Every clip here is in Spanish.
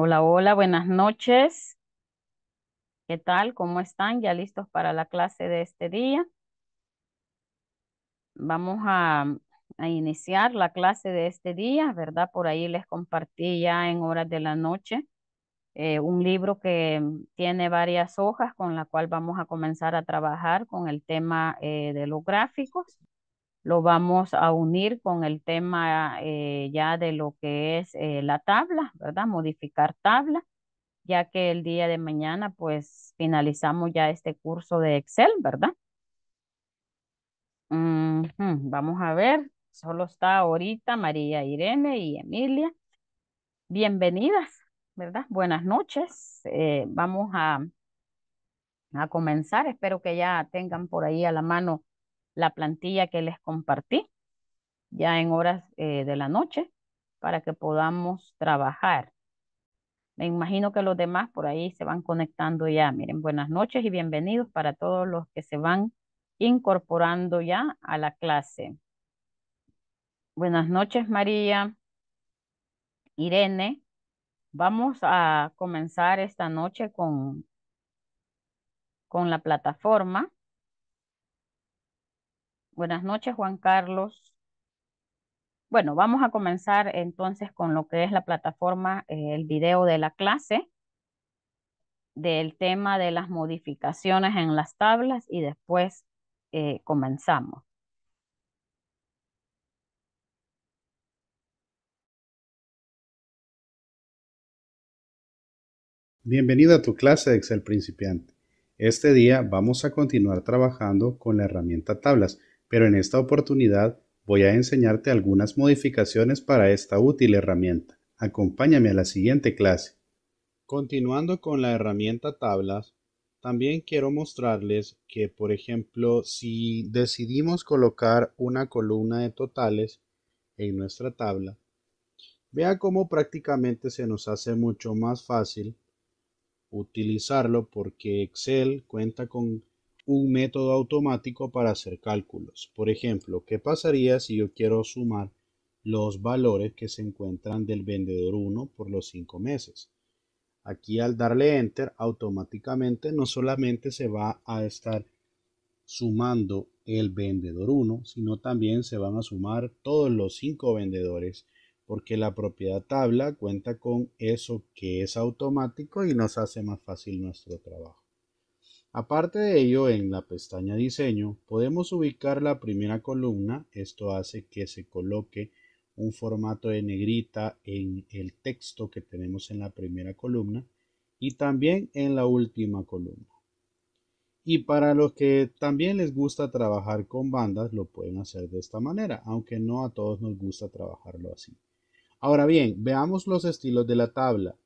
Hola, hola, buenas noches. ¿Qué tal? ¿Cómo están? ¿Ya listos para la clase de este día? Vamos a, iniciar la clase de este día, ¿verdad? Por ahí les compartí ya en horas de la noche eh, un libro que tiene varias hojas con la cual vamos a comenzar a trabajar con el tema eh, de los gráficos lo vamos a unir con el tema eh, ya de lo que es eh, la tabla, ¿verdad? Modificar tabla, ya que el día de mañana pues finalizamos ya este curso de Excel, ¿verdad? Vamos a ver, solo está ahorita María Irene y Emilia. Bienvenidas, ¿verdad? Buenas noches. Eh, vamos a, a comenzar. Espero que ya tengan por ahí a la mano la plantilla que les compartí ya en horas eh, de la noche para que podamos trabajar. Me imagino que los demás por ahí se van conectando ya. Miren, buenas noches y bienvenidos para todos los que se van incorporando ya a la clase. Buenas noches, María, Irene. Vamos a comenzar esta noche con, con la plataforma. Buenas noches, Juan Carlos. Bueno, vamos a comenzar entonces con lo que es la plataforma, eh, el video de la clase, del tema de las modificaciones en las tablas y después eh, comenzamos. Bienvenido a tu clase de Excel principiante. Este día vamos a continuar trabajando con la herramienta tablas pero en esta oportunidad voy a enseñarte algunas modificaciones para esta útil herramienta. Acompáñame a la siguiente clase. Continuando con la herramienta tablas, también quiero mostrarles que, por ejemplo, si decidimos colocar una columna de totales en nuestra tabla, vea cómo prácticamente se nos hace mucho más fácil utilizarlo porque Excel cuenta con un método automático para hacer cálculos. Por ejemplo, ¿qué pasaría si yo quiero sumar los valores que se encuentran del vendedor 1 por los 5 meses? Aquí al darle Enter, automáticamente no solamente se va a estar sumando el vendedor 1, sino también se van a sumar todos los 5 vendedores, porque la propiedad tabla cuenta con eso que es automático y nos hace más fácil nuestro trabajo. Aparte de ello, en la pestaña Diseño podemos ubicar la primera columna, esto hace que se coloque un formato de negrita en el texto que tenemos en la primera columna y también en la última columna. Y para los que también les gusta trabajar con bandas, lo pueden hacer de esta manera, aunque no a todos nos gusta trabajarlo así. Ahora bien, veamos los estilos de la tabla.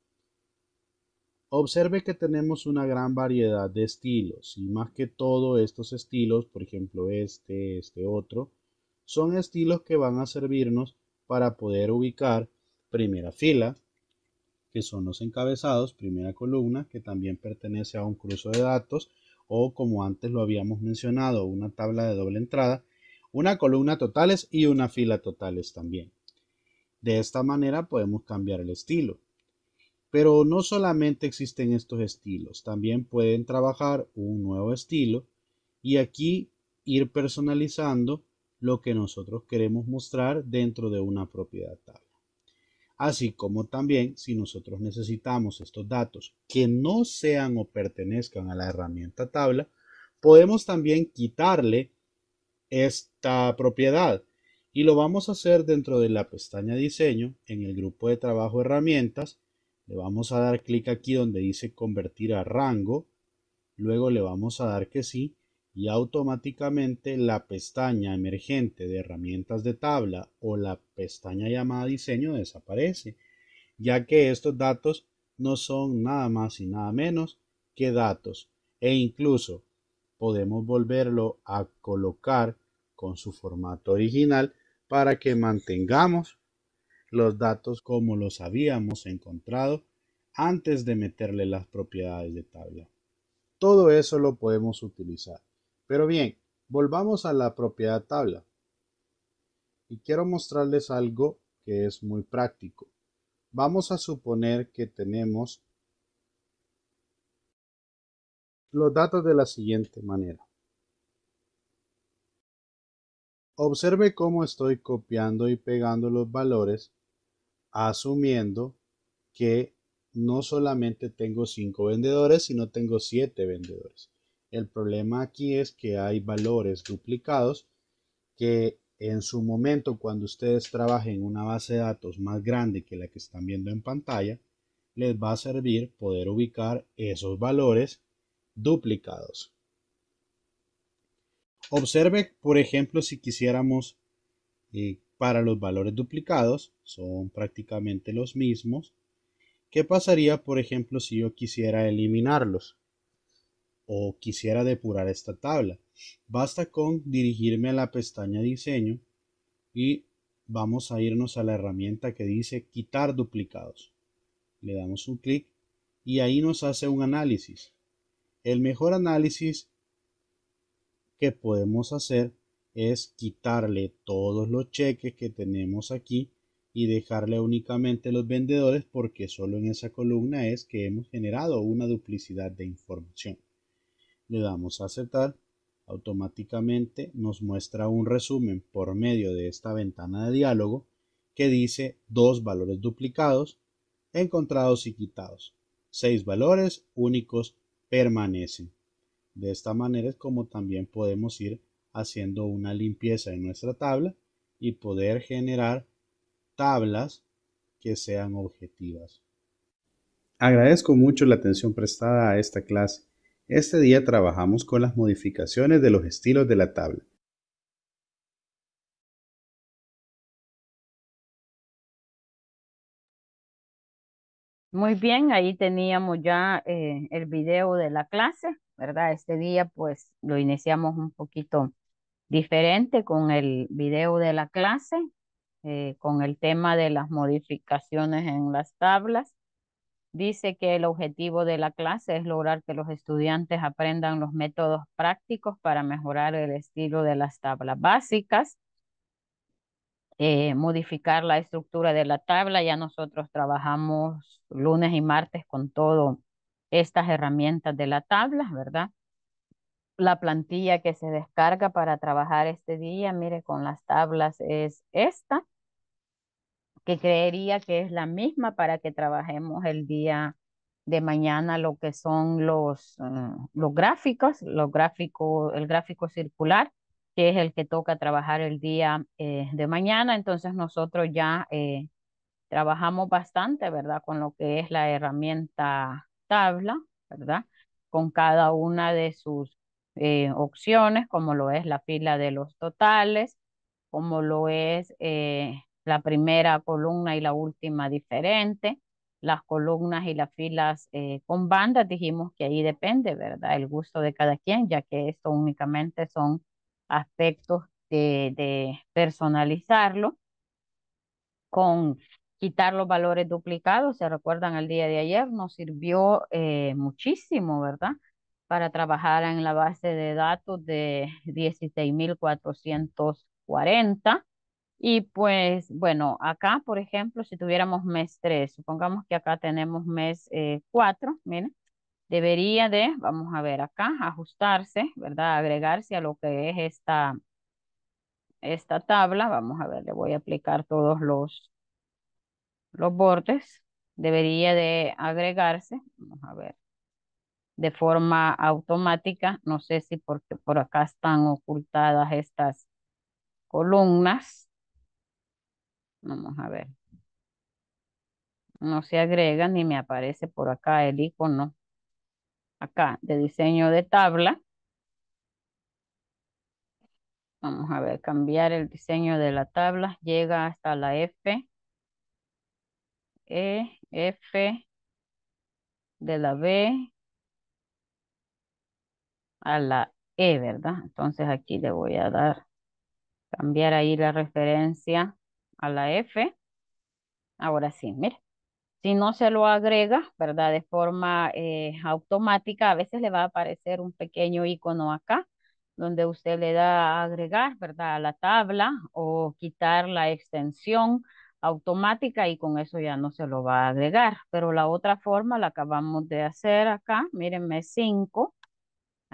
Observe que tenemos una gran variedad de estilos y más que todo estos estilos, por ejemplo este, este otro, son estilos que van a servirnos para poder ubicar primera fila, que son los encabezados, primera columna, que también pertenece a un cruce de datos o como antes lo habíamos mencionado, una tabla de doble entrada, una columna totales y una fila totales también. De esta manera podemos cambiar el estilo. Pero no solamente existen estos estilos, también pueden trabajar un nuevo estilo y aquí ir personalizando lo que nosotros queremos mostrar dentro de una propiedad tabla. Así como también si nosotros necesitamos estos datos que no sean o pertenezcan a la herramienta tabla, podemos también quitarle esta propiedad y lo vamos a hacer dentro de la pestaña diseño en el grupo de trabajo herramientas le vamos a dar clic aquí donde dice convertir a rango. Luego le vamos a dar que sí y automáticamente la pestaña emergente de herramientas de tabla o la pestaña llamada diseño desaparece, ya que estos datos no son nada más y nada menos que datos e incluso podemos volverlo a colocar con su formato original para que mantengamos los datos como los habíamos encontrado antes de meterle las propiedades de tabla. Todo eso lo podemos utilizar. Pero bien, volvamos a la propiedad tabla. Y quiero mostrarles algo que es muy práctico. Vamos a suponer que tenemos los datos de la siguiente manera. Observe cómo estoy copiando y pegando los valores asumiendo que no solamente tengo cinco vendedores, sino tengo siete vendedores. El problema aquí es que hay valores duplicados que en su momento, cuando ustedes trabajen una base de datos más grande que la que están viendo en pantalla, les va a servir poder ubicar esos valores duplicados. Observe, por ejemplo, si quisiéramos eh, para los valores duplicados son prácticamente los mismos. ¿Qué pasaría, por ejemplo, si yo quisiera eliminarlos o quisiera depurar esta tabla? Basta con dirigirme a la pestaña diseño y vamos a irnos a la herramienta que dice quitar duplicados. Le damos un clic y ahí nos hace un análisis. El mejor análisis que podemos hacer es quitarle todos los cheques que tenemos aquí y dejarle únicamente los vendedores porque solo en esa columna es que hemos generado una duplicidad de información. Le damos a aceptar. Automáticamente nos muestra un resumen por medio de esta ventana de diálogo que dice dos valores duplicados, encontrados y quitados. Seis valores únicos permanecen. De esta manera es como también podemos ir haciendo una limpieza en nuestra tabla y poder generar tablas que sean objetivas. Agradezco mucho la atención prestada a esta clase. Este día trabajamos con las modificaciones de los estilos de la tabla. Muy bien, ahí teníamos ya eh, el video de la clase, ¿verdad? Este día pues lo iniciamos un poquito diferente con el video de la clase, eh, con el tema de las modificaciones en las tablas. Dice que el objetivo de la clase es lograr que los estudiantes aprendan los métodos prácticos para mejorar el estilo de las tablas básicas, eh, modificar la estructura de la tabla. Ya nosotros trabajamos lunes y martes con todo estas herramientas de la tabla, ¿verdad? la plantilla que se descarga para trabajar este día, mire, con las tablas es esta, que creería que es la misma para que trabajemos el día de mañana lo que son los, mm, los gráficos, los el gráfico circular, que es el que toca trabajar el día eh, de mañana. Entonces nosotros ya eh, trabajamos bastante, ¿verdad? Con lo que es la herramienta tabla, ¿verdad? Con cada una de sus eh, opciones, como lo es la fila de los totales, como lo es eh, la primera columna y la última diferente, las columnas y las filas eh, con bandas, dijimos que ahí depende, ¿verdad? El gusto de cada quien, ya que esto únicamente son aspectos de, personalizarlo con quitar los valores duplicados, se recuerdan el día de ayer, nos sirvió muchísimo, ¿verdad? para trabajar en la base de datos de 16.440. Y pues, bueno, acá, por ejemplo, si tuviéramos mes 3, supongamos que acá tenemos mes 4, eh, miren, debería de, vamos a ver acá, ajustarse, ¿verdad? Agregarse a lo que es esta, esta tabla. Vamos a ver, le voy a aplicar todos los, los bordes. Debería de agregarse, vamos a ver, de forma automática. No sé si porque por acá están ocultadas estas columnas. Vamos a ver. No se agrega ni me aparece por acá el icono. Acá, de diseño de tabla. Vamos a ver, cambiar el diseño de la tabla. Llega hasta la F. E, F de la B, a la E, ¿verdad? Entonces aquí le voy a dar, cambiar ahí la referencia a la F. Ahora sí, mire. Si no se lo agrega, ¿verdad? De forma eh, automática, a veces le va a aparecer un pequeño icono acá, donde usted le da a agregar, ¿verdad? A la tabla o quitar la extensión automática y con eso ya no se lo va a agregar. Pero la otra forma la acabamos de hacer acá, mírenme 5,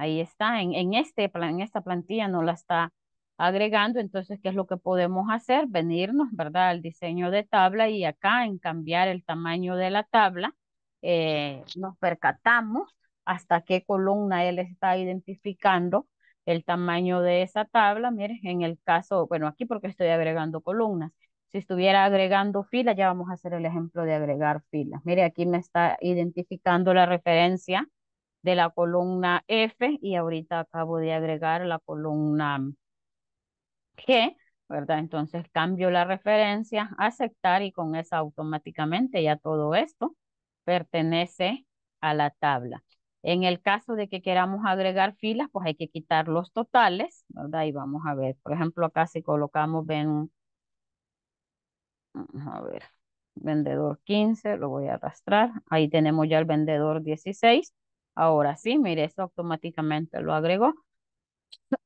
Ahí está, en, este esta plantilla no la está agregando, entonces, ¿qué es lo que podemos hacer? Venirnos, ¿verdad? Al diseño de tabla y acá en cambiar el tamaño de la tabla, eh, nos percatamos hasta qué columna él está identificando el tamaño de esa tabla. Miren, en el caso, bueno, aquí porque estoy agregando columnas. Si estuviera agregando filas, ya vamos a hacer el ejemplo de agregar filas. Mire, aquí me está identificando la referencia de la columna F y ahorita acabo de agregar la columna G, ¿verdad? Entonces cambio la referencia, aceptar y con esa automáticamente ya todo esto pertenece a la tabla. En el caso de que queramos agregar filas, pues hay que quitar los totales, ¿verdad? Y vamos a ver, por ejemplo, acá si colocamos, ven, a ver, vendedor 15, lo voy a arrastrar, ahí tenemos ya el vendedor 16, Ahora sí, mire, eso automáticamente lo agregó.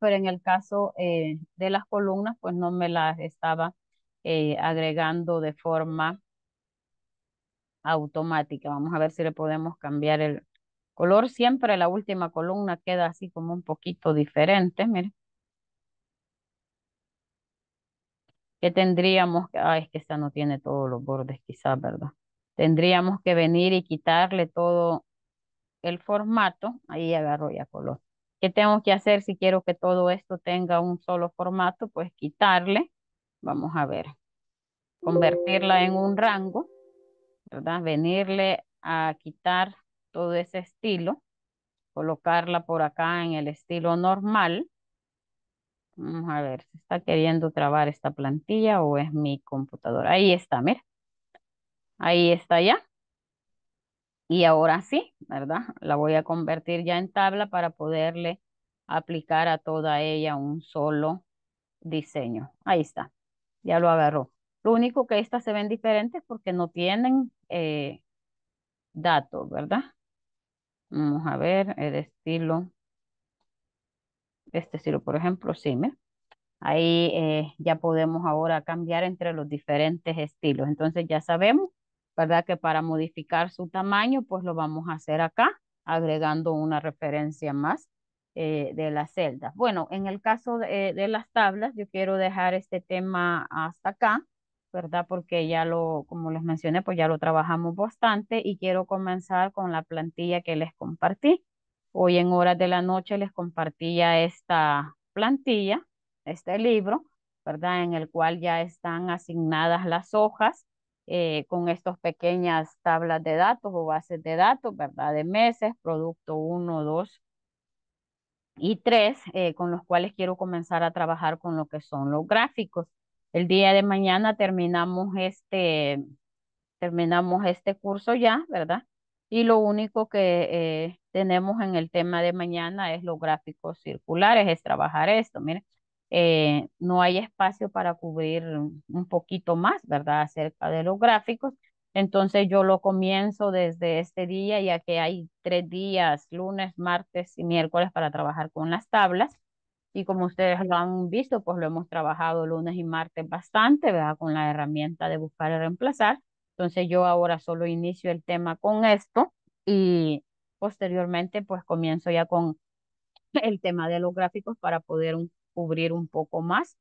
Pero en el caso eh, de las columnas, pues no me las estaba eh, agregando de forma automática. Vamos a ver si le podemos cambiar el color. Siempre la última columna queda así como un poquito diferente, mire. que tendríamos que, ah, es que esta no tiene todos los bordes quizás, ¿verdad? Tendríamos que venir y quitarle todo el formato, ahí agarro ya color. ¿Qué tengo que hacer si quiero que todo esto tenga un solo formato? Pues quitarle, vamos a ver, convertirla en un rango, ¿verdad? Venirle a quitar todo ese estilo, colocarla por acá en el estilo normal. Vamos a ver, ¿se está queriendo trabar esta plantilla o es mi computadora? Ahí está, mira. Ahí está ya. Y ahora sí, ¿verdad? La voy a convertir ya en tabla para poderle aplicar a toda ella un solo diseño. Ahí está, ya lo agarró. Lo único que estas se ven diferentes porque no tienen eh, datos, ¿verdad? Vamos a ver el estilo. Este estilo, por ejemplo, sí, ¿me? Ahí eh, ya podemos ahora cambiar entre los diferentes estilos. Entonces ya sabemos ¿verdad? Que para modificar su tamaño, pues lo vamos a hacer acá, agregando una referencia más eh, de la celda. Bueno, en el caso de, de, las tablas, yo quiero dejar este tema hasta acá, ¿verdad? Porque ya lo, como les mencioné, pues ya lo trabajamos bastante y quiero comenzar con la plantilla que les compartí. Hoy en horas de la noche les compartía esta plantilla, este libro, ¿verdad? En el cual ya están asignadas las hojas, eh, con estas pequeñas tablas de datos o bases de datos, ¿verdad? De meses, producto 1, 2 y 3, eh, con los cuales quiero comenzar a trabajar con lo que son los gráficos. El día de mañana terminamos este, terminamos este curso ya, ¿verdad? Y lo único que eh, tenemos en el tema de mañana es los gráficos circulares, es trabajar esto. Miren, eh, no hay espacio para cubrir un poquito más, ¿verdad?, acerca de los gráficos. Entonces yo lo comienzo desde este día, ya que hay tres días, lunes, martes y miércoles para trabajar con las tablas. Y como ustedes lo han visto, pues lo hemos trabajado lunes y martes bastante, ¿verdad? Con la herramienta de buscar y reemplazar. Entonces yo ahora solo inicio el tema con esto y posteriormente pues comienzo ya con el tema de los gráficos para poder un cubrir un poco más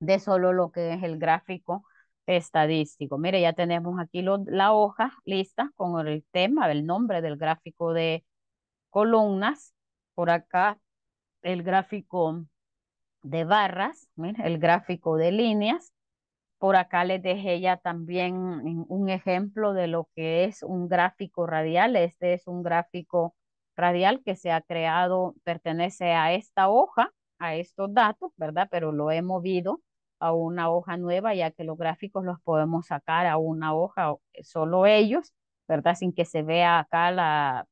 de solo lo que es el gráfico estadístico. Mire, ya tenemos aquí la hoja lista con el tema, el nombre del gráfico de columnas. Por acá el gráfico de barras, el gráfico de líneas. Por acá les dejé ya también un ejemplo de lo que es un gráfico radial. Este es un gráfico radial que se ha creado, pertenece a esta hoja a estos datos, ¿verdad? Pero lo he movido a una hoja nueva, ya que los gráficos los podemos sacar a una hoja, eh, solo ellos, ¿verdad? Sin que se vea acá la,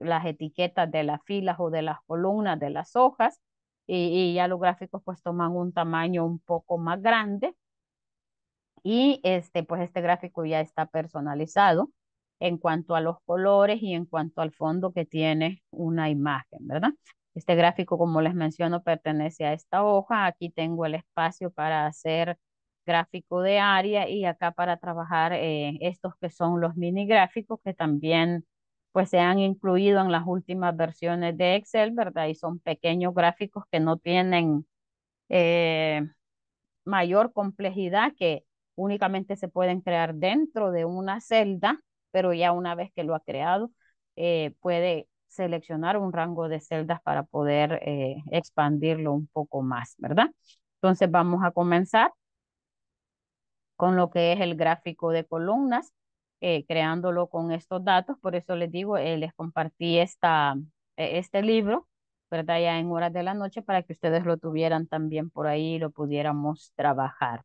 las etiquetas de las filas o de las columnas de las hojas, y, y ya los gráficos pues toman un tamaño un poco más grande. Y este, pues este gráfico ya está personalizado en cuanto a los colores y en cuanto al fondo que tiene una imagen, ¿verdad? Este gráfico, como les menciono, pertenece a esta hoja. Aquí tengo el espacio para hacer gráfico de área y acá para trabajar eh, estos que son los mini gráficos que también pues se han incluido en las últimas versiones de Excel, ¿verdad? Y son pequeños gráficos que no tienen eh, mayor complejidad, que únicamente se pueden crear dentro de una celda, pero ya una vez que lo ha creado, eh, puede seleccionar un rango de celdas para poder eh, expandirlo un poco más, ¿verdad? Entonces vamos a comenzar con lo que es el gráfico de columnas, eh, creándolo con estos datos. Por eso les digo, eh, les compartí esta, e-, este libro, ¿verdad? Ya en horas de la noche para que ustedes lo tuvieran también por ahí y lo pudiéramos trabajar.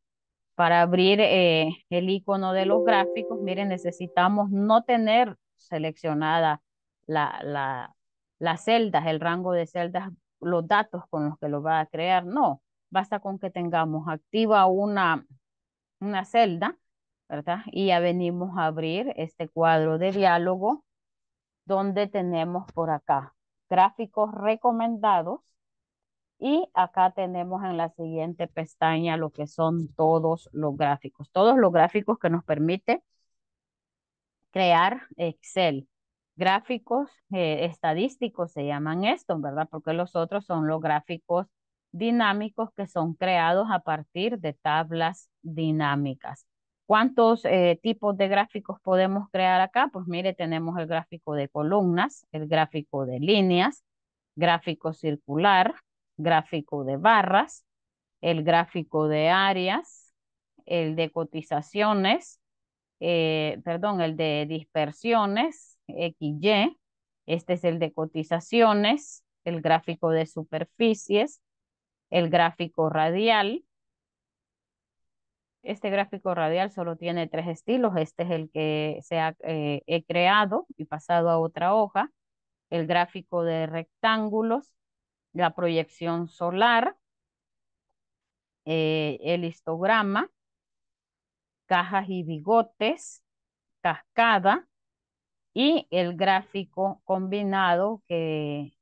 Para abrir el icono de los gráficos, miren, necesitamos no tener seleccionada la, las celdas, el rango de celdas, los datos con los que lo va a crear. No, basta con que tengamos activa una, una celda, ¿verdad? Y ya venimos a abrir este cuadro de diálogo donde tenemos por acá gráficos recomendados y acá tenemos en la siguiente pestaña lo que son todos los gráficos, todos los gráficos que nos permite crear Excel gráficos eh, estadísticos, se llaman esto, ¿verdad? Porque los otros son los gráficos dinámicos que son creados a partir de tablas dinámicas. ¿Cuántos eh, tipos de gráficos podemos crear acá? Pues mire, tenemos el gráfico de columnas, el gráfico de líneas, gráfico circular, gráfico de barras, el gráfico de áreas, el de cotizaciones, eh, perdón, el de dispersiones, XY. Este es el de cotizaciones, el gráfico de superficies, el gráfico radial. Este gráfico radial solo tiene tres estilos. Este es el que se eh, he creado y pasado a otra hoja. El gráfico de rectángulos, la proyección solar, eh, el histograma, cajas y bigotes, cascada, y el gráfico combinado que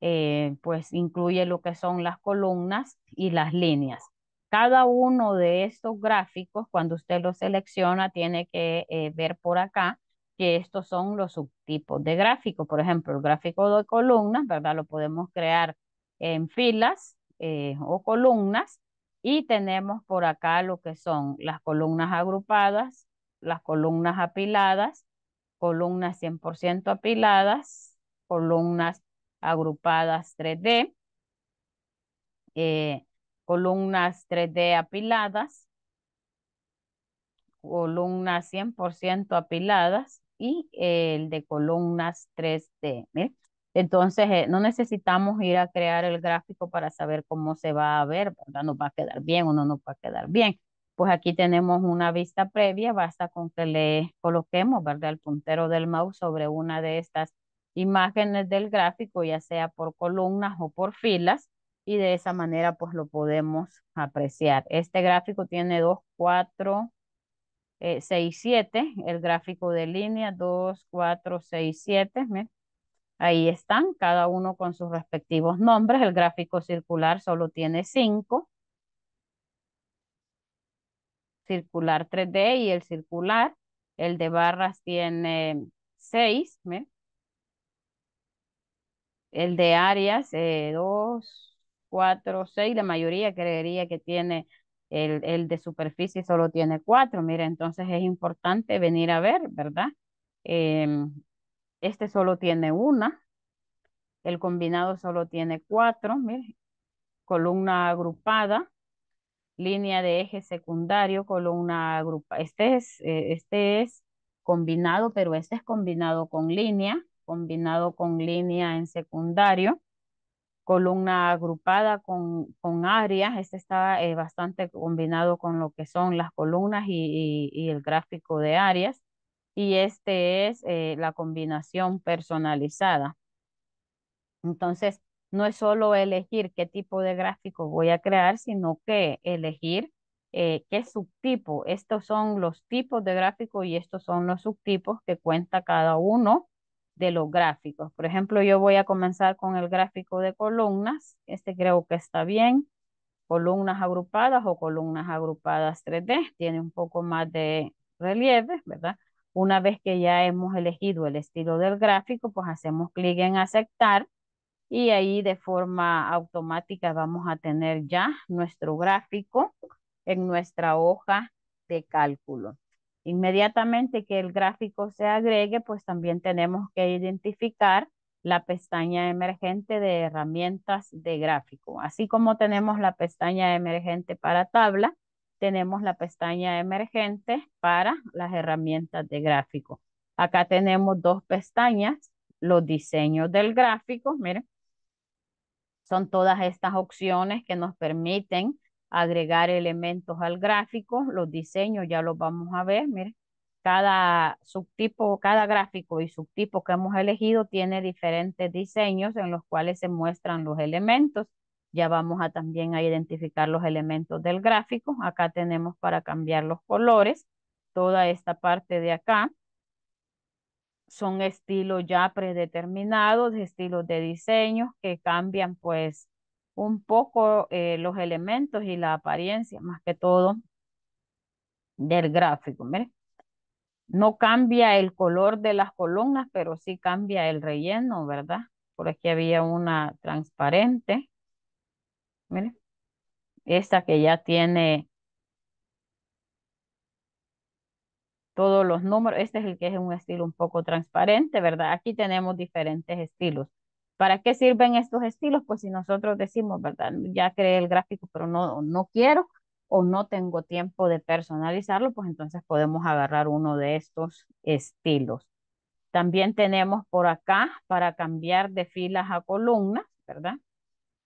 eh, pues incluye lo que son las columnas y las líneas. Cada uno de estos gráficos, cuando usted lo selecciona, tiene que eh, ver por acá que estos son los subtipos de gráfico. Por ejemplo, el gráfico de columnas, ¿verdad? Lo podemos crear en filas eh, o columnas. Y tenemos por acá lo que son las columnas agrupadas, las columnas apiladas, columnas 100% apiladas, columnas agrupadas 3D, eh, columnas 3D apiladas, columnas 100% apiladas y el de columnas 3D. ¿eh? Entonces, eh, no necesitamos ir a crear el gráfico para saber cómo se va a ver, ¿verdad? Nos va a quedar bien o no nos va a quedar bien pues aquí tenemos una vista previa, basta con que le coloquemos, ¿verdad? El puntero del mouse sobre una de estas imágenes del gráfico, ya sea por columnas o por filas, y de esa manera pues lo podemos apreciar. Este gráfico tiene 2, 4, 6, 7, el gráfico de línea 2, 4, 6, 7, ahí están, cada uno con sus respectivos nombres, el gráfico circular solo tiene 5, circular 3D y el circular, el de barras tiene 6, El de áreas, 2, 4, 6, la mayoría creería que tiene el, el, de superficie solo tiene cuatro. Mire, entonces es importante venir a ver, ¿verdad? Em, este solo tiene una. El combinado solo tiene cuatro. Mire, columna agrupada línea de eje secundario, columna agrupada. Este es, eh, este es combinado, pero este es combinado con línea, combinado con línea en secundario, columna agrupada con, con áreas. Este está eh, bastante combinado con lo que son las columnas y, y, el gráfico de áreas. Y este es eh, la combinación personalizada. Entonces, no es solo elegir qué tipo de gráfico voy a crear, sino que elegir eh, qué subtipo. Estos son los tipos de gráfico y estos son los subtipos que cuenta cada uno de los gráficos. Por ejemplo, yo voy a comenzar con el gráfico de columnas. Este creo que está bien. Columnas agrupadas o columnas agrupadas 3D. Tiene un poco más de relieve, ¿verdad? Una vez que ya hemos elegido el estilo del gráfico, pues hacemos clic en aceptar y ahí de forma automática vamos a tener ya nuestro gráfico en nuestra hoja de cálculo. Inmediatamente que el gráfico se agregue, pues también tenemos que identificar la pestaña emergente de herramientas de gráfico. Así como tenemos la pestaña emergente para tabla, tenemos la pestaña emergente para las herramientas de gráfico. Acá tenemos dos pestañas, los diseños del gráfico, miren, son todas estas opciones que nos permiten agregar elementos al gráfico. Los diseños ya los vamos a ver. cada subtipo, cada gráfico y subtipo que hemos elegido tiene diferentes diseños en los cuales se muestran los elementos. Ya vamos a también a identificar los elementos del gráfico. Acá tenemos para cambiar los colores. Toda esta parte de acá son estilos ya predeterminados, estilos de diseño que cambian pues un poco eh, los elementos y la apariencia, más que todo del gráfico. Mire, no cambia el color de las columnas, pero sí cambia el relleno, ¿verdad? Por aquí había una transparente. Mire, esta que ya tiene todos los números. Este es el que es un estilo un poco transparente, ¿verdad? Aquí tenemos diferentes estilos. ¿Para qué sirven estos estilos? Pues si nosotros decimos, ¿verdad? Ya creé el gráfico, pero no, no quiero o no tengo tiempo de personalizarlo, pues entonces podemos agarrar uno de estos estilos. También tenemos por acá para cambiar de filas a columnas, ¿verdad?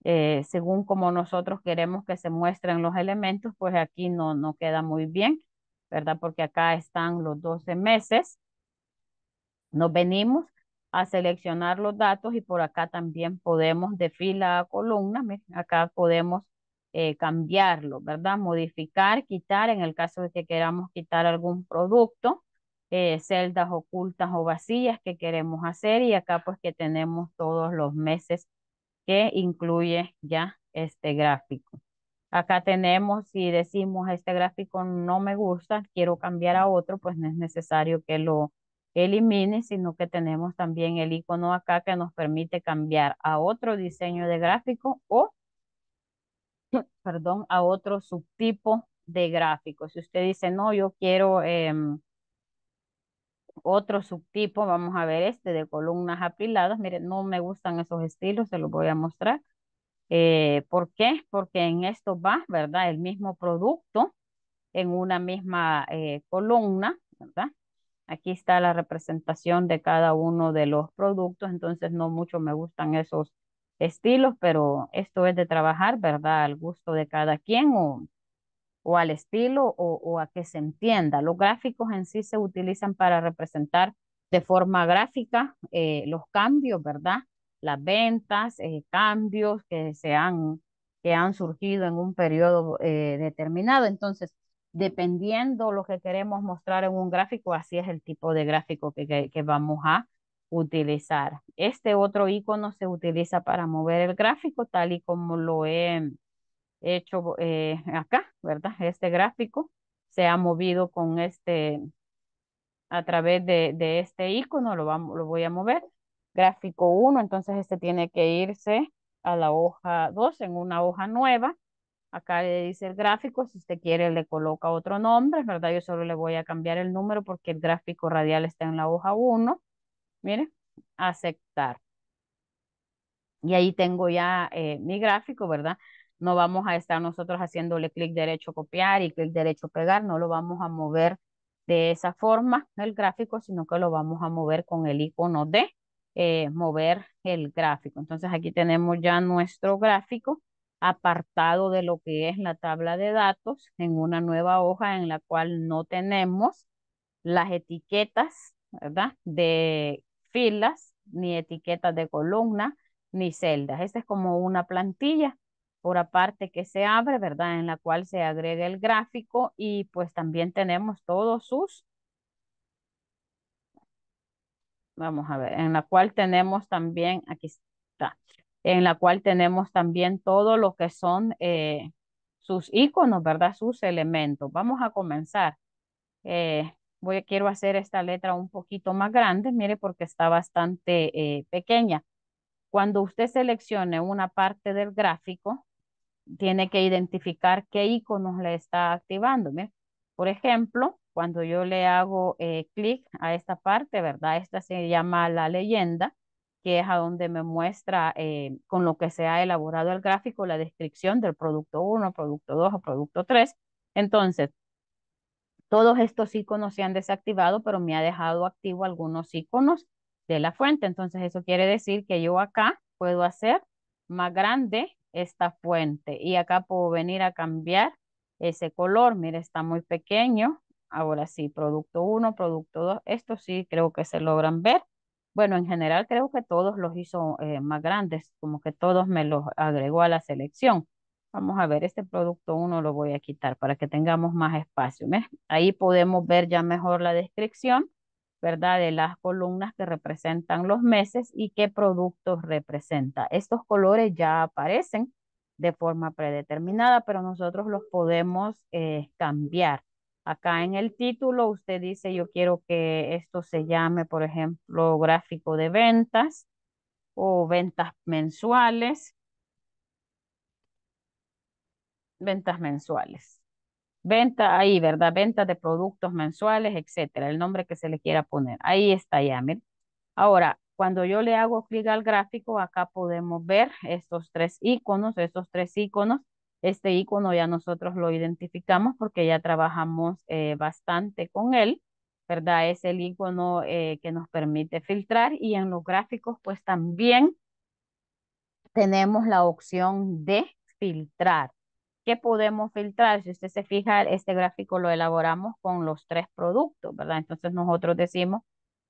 Eh, según como nosotros queremos que se muestren los elementos, pues aquí no, no queda muy bien ¿verdad? Porque acá están los 12 meses. Nos venimos a seleccionar los datos y por acá también podemos de fila a columna, acá podemos eh, cambiarlo, ¿verdad? Modificar, quitar en el caso de que queramos quitar algún producto, eh, celdas ocultas o vacías que queremos hacer y acá pues que tenemos todos los meses que incluye ya este gráfico. Acá tenemos, si decimos este gráfico no me gusta, quiero cambiar a otro, pues no es necesario que lo elimine, sino que tenemos también el icono acá que nos permite cambiar a otro diseño de gráfico o, perdón, a otro subtipo de gráfico. Si usted dice, no, yo quiero em, otro subtipo, vamos a ver este de columnas apiladas. Mire, no me gustan esos estilos, se los voy a mostrar eh, ¿Por qué? Porque en esto va, ¿verdad? El mismo producto en una misma eh, columna, ¿verdad? Aquí está la representación de cada uno de los productos, entonces no mucho me gustan esos estilos, pero esto es de trabajar, ¿verdad? Al gusto de cada quien o, al estilo o, a que se entienda. Los gráficos en sí se utilizan para representar de forma gráfica eh, los cambios, ¿verdad? las ventas, eh, cambios que se han, que han surgido en un periodo eh, determinado. Entonces, dependiendo lo que queremos mostrar en un gráfico, así es el tipo de gráfico que, que, vamos a utilizar. Este otro icono se utiliza para mover el gráfico, tal y como lo he hecho eh, acá, ¿verdad? Este gráfico se ha movido con este, a través de, de este icono, lo, vamos, lo voy a mover gráfico 1, entonces este tiene que irse a la hoja 2 en una hoja nueva. Acá le dice el gráfico, si usted quiere le coloca otro nombre, ¿verdad? Yo solo le voy a cambiar el número porque el gráfico radial está en la hoja 1. Mire, aceptar. Y ahí tengo ya eh, mi gráfico, ¿verdad? No vamos a estar nosotros haciéndole clic derecho copiar y clic derecho pegar, no lo vamos a mover de esa forma el gráfico, sino que lo vamos a mover con el icono de eh, mover el gráfico. Entonces aquí tenemos ya nuestro gráfico apartado de lo que es la tabla de datos en una nueva hoja en la cual no tenemos las etiquetas, ¿verdad? De filas, ni etiquetas de columna, ni celdas. Esta es como una plantilla por aparte que se abre, ¿verdad? En la cual se agrega el gráfico y pues también tenemos todos sus vamos a ver, en la cual tenemos también, aquí está, en la cual tenemos también todo lo que son eh, sus iconos, ¿verdad? Sus elementos. Vamos a comenzar. Eh, voy, quiero hacer esta letra un poquito más grande, mire, porque está bastante eh, pequeña. Cuando usted seleccione una parte del gráfico, tiene que identificar qué iconos le está activando. Por ejemplo, cuando yo le hago eh, clic a esta parte, ¿verdad? Esta se llama la leyenda, que es a donde me muestra eh, con lo que se ha elaborado el gráfico la descripción del producto 1, producto 2 o producto 3. Entonces, todos estos iconos se han desactivado, pero me ha dejado activo algunos iconos de la fuente. Entonces, eso quiere decir que yo acá puedo hacer más grande esta fuente y acá puedo venir a cambiar ese color. Mire, está muy pequeño Ahora sí, producto 1, producto 2, esto sí creo que se logran ver. Bueno, en general creo que todos los hizo eh, más grandes, como que todos me los agregó a la selección. Vamos a ver, este producto 1 lo voy a quitar para que tengamos más espacio. Ahí podemos ver ya mejor la descripción, ¿verdad? De las columnas que representan los meses y qué productos representa. Estos colores ya aparecen de forma predeterminada, pero nosotros los podemos eh, cambiar. Acá en el título usted dice yo quiero que esto se llame, por ejemplo, gráfico de ventas o ventas mensuales. Ventas mensuales. Venta ahí, ¿verdad? Venta de productos mensuales, etcétera. El nombre que se le quiera poner. Ahí está ya, miren. Ahora, cuando yo le hago clic al gráfico, acá podemos ver estos tres iconos, estos tres iconos este icono ya nosotros lo identificamos porque ya trabajamos eh, bastante con él, ¿verdad? Es el icono eh, que nos permite filtrar y en los gráficos pues también tenemos la opción de filtrar. ¿Qué podemos filtrar? Si usted se fija, este gráfico lo elaboramos con los tres productos, ¿verdad? Entonces nosotros decimos,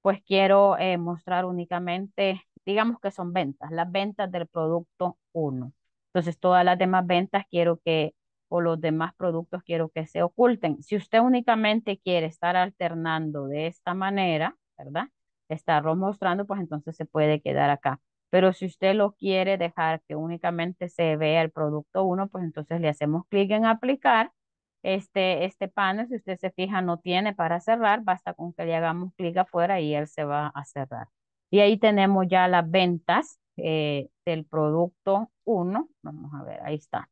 pues quiero eh, mostrar únicamente, digamos que son ventas, las ventas del producto 1. Entonces, todas las demás ventas quiero que, o los demás productos quiero que se oculten. Si usted únicamente quiere estar alternando de esta manera, ¿verdad? Estarlo mostrando, pues entonces se puede quedar acá. Pero si usted lo quiere dejar que únicamente se vea el producto uno, pues entonces le hacemos clic en aplicar este, este panel, si usted se fija, no tiene para cerrar, basta con que le hagamos clic afuera y él se va a cerrar. Y ahí tenemos ya las ventas eh, del producto 1. Vamos a ver, ahí está.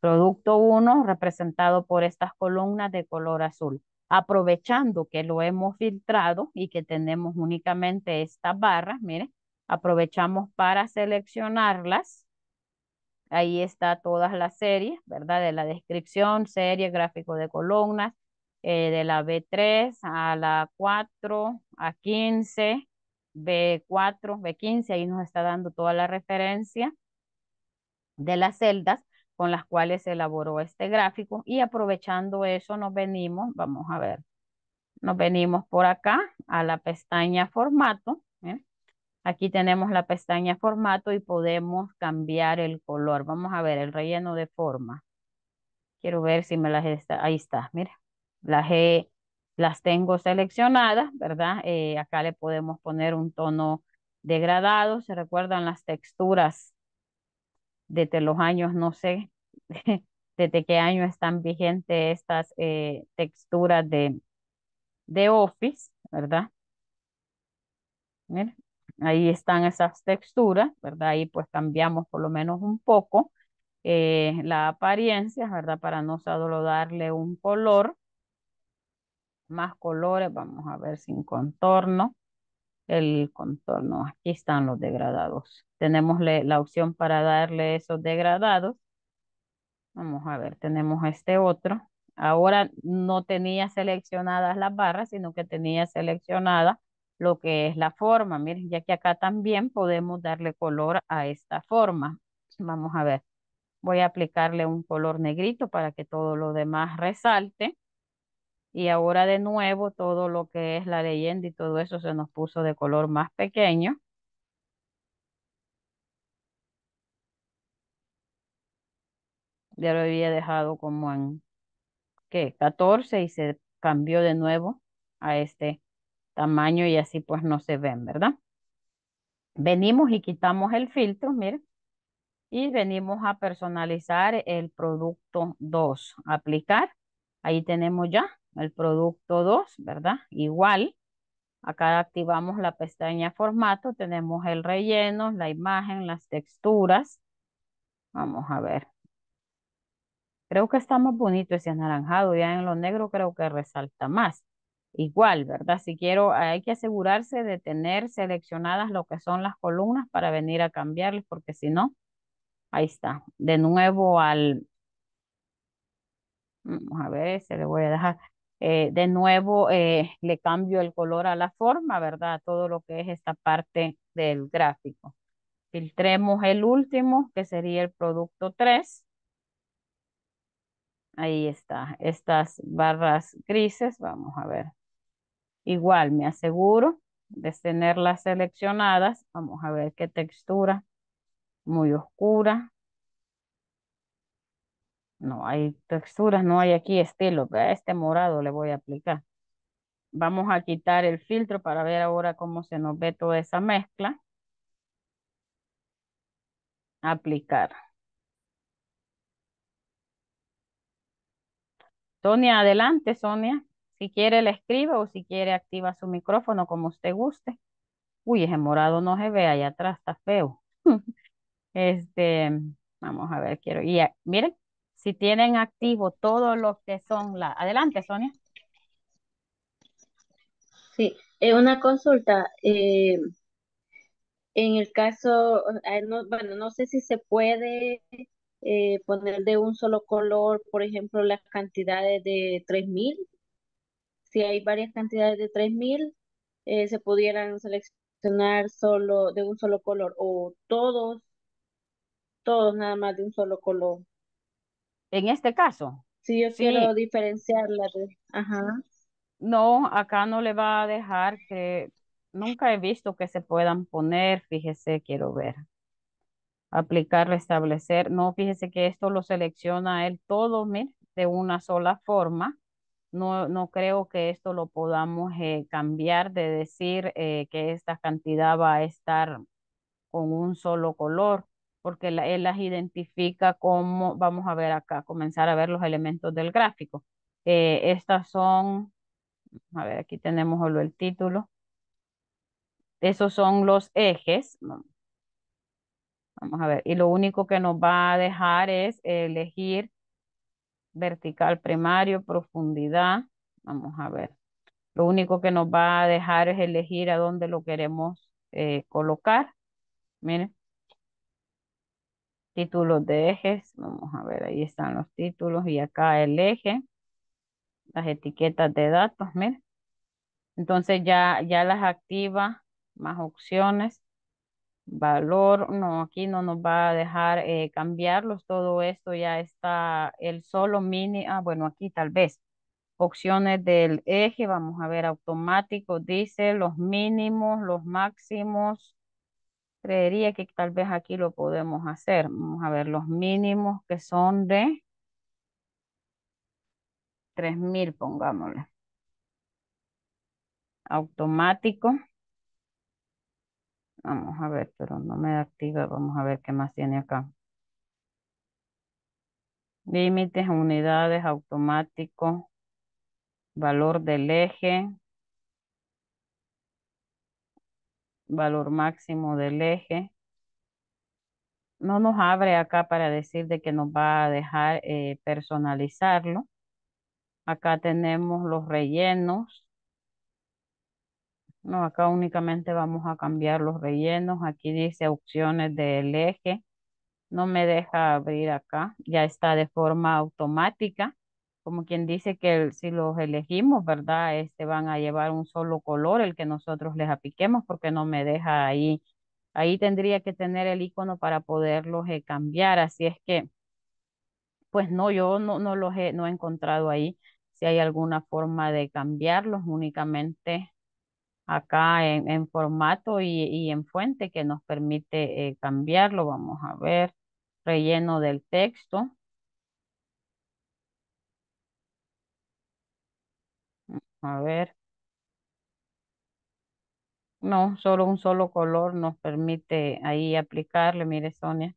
Producto 1 representado por estas columnas de color azul. Aprovechando que lo hemos filtrado y que tenemos únicamente estas barras, miren, aprovechamos para seleccionarlas. Ahí está todas las series, ¿verdad? De la descripción, serie, gráfico de columnas, eh, de la B3 a la 4, a 15, B4, B15, ahí nos está dando toda la referencia de las celdas con las cuales se elaboró este gráfico y aprovechando eso nos venimos, vamos a ver, nos venimos por acá a la pestaña formato, ¿eh? aquí tenemos la pestaña formato y podemos cambiar el color, vamos a ver el relleno de forma, quiero ver si me las está, ahí está, mira, la G, las tengo seleccionadas, ¿verdad? Eh, acá le podemos poner un tono degradado. ¿Se recuerdan las texturas desde los años, no sé, desde qué año están vigentes estas eh, texturas de, de Office, ¿verdad? ahí están esas texturas, ¿verdad? Ahí pues cambiamos por lo menos un poco eh, la apariencia, ¿verdad? Para no solo darle un color más colores. Vamos a ver sin contorno. El contorno, aquí están los degradados. Tenemos la opción para darle esos degradados. Vamos a ver, tenemos este otro. Ahora no tenía seleccionadas las barras, sino que tenía seleccionada lo que es la forma. Miren, ya que acá también podemos darle color a esta forma. Vamos a ver. Voy a aplicarle un color negrito para que todo lo demás resalte y ahora de nuevo todo lo que es la leyenda y todo eso se nos puso de color más pequeño. Ya lo había dejado como en, ¿qué? 14 y se cambió de nuevo a este tamaño y así pues no se ven, ¿verdad? Venimos y quitamos el filtro, miren. Y venimos a personalizar el producto 2. Aplicar. Ahí tenemos ya el producto 2, ¿verdad? Igual, acá activamos la pestaña formato, tenemos el relleno, la imagen, las texturas. Vamos a ver. Creo que está más bonito ese anaranjado, ya en lo negro creo que resalta más. Igual, ¿verdad? Si quiero, hay que asegurarse de tener seleccionadas lo que son las columnas para venir a cambiarles, porque si no, ahí está. De nuevo al, Vamos a ver, se le voy a dejar. Eh, de nuevo, eh, le cambio el color a la forma, ¿verdad? Todo lo que es esta parte del gráfico. Filtremos el último, que sería el producto 3. Ahí está, estas barras grises, vamos a ver. Igual, me aseguro de tenerlas seleccionadas. Vamos a ver qué textura, muy oscura. No hay texturas, no hay aquí estilo. A este morado le voy a aplicar. Vamos a quitar el filtro para ver ahora cómo se nos ve toda esa mezcla. Aplicar. Sonia, adelante, Sonia. Si quiere le escriba o si quiere activa su micrófono como usted guste. Uy, ese morado no se ve allá atrás, está feo. este, vamos a ver, quiero. Y miren, si tienen activo todos los que son la... Adelante, Sonia. Sí, es eh, una consulta. Eh, en el caso, no, bueno, no sé si se puede eh, poner de un solo color, por ejemplo, las cantidades de 3000. Si hay varias cantidades de 3000, se pudieran seleccionar solo de un solo color o todos, todos nada más de un solo color en este caso. Sí, yo quiero diferenciarla. Ajá. No, acá no le va a dejar que nunca he visto que se puedan poner, fíjese, quiero ver. Aplicar, restablecer. No, fíjese que esto lo selecciona él todo, de una sola forma. No, no creo que esto lo podamos eh, cambiar de decir eh, que esta cantidad va a estar con un solo color porque él las identifica como, vamos a ver acá, comenzar a ver los elementos del gráfico. Eh, estas son, a ver, aquí tenemos solo el título. Esos son los ejes. Vamos a ver, y lo único que nos va a dejar es elegir vertical primario, profundidad. Vamos a ver. Lo único que nos va a dejar es elegir a dónde lo queremos eh, colocar. Miren. Títulos de ejes. Vamos a ver, ahí están los títulos y acá el eje. Las etiquetas de datos, miren. Entonces ya, ya las activa, más opciones. Valor, no, aquí no nos va a dejar eh, cambiarlos. Todo esto ya está el solo mini. Ah, bueno, aquí tal vez opciones del eje, vamos a ver automático, dice los mínimos, los máximos, Creería que tal vez aquí lo podemos hacer. Vamos a ver los mínimos que son de 3000, pongámosle. Automático. Vamos a ver, pero no me activa. Vamos a ver qué más tiene acá. Límites, unidades, automático. Valor del eje. valor máximo del eje, no nos abre acá para decir de que nos va a dejar eh, personalizarlo. Acá tenemos los rellenos. No, acá únicamente vamos a cambiar los rellenos. Aquí dice opciones del eje. No me deja abrir acá. Ya está de forma automática como quien dice que si los elegimos, ¿verdad? Este van a llevar un solo color, el que nosotros les apliquemos, porque no me deja ahí. Ahí tendría que tener el icono para poderlos eh, cambiar, así es que, pues no, yo no, no los he, no he encontrado ahí si hay alguna forma de cambiarlos, únicamente acá en, en formato y, en fuente que nos permite eh, cambiarlo. Vamos a ver, relleno del texto A ver. No, solo un solo color nos permite ahí aplicarle, mire Sonia.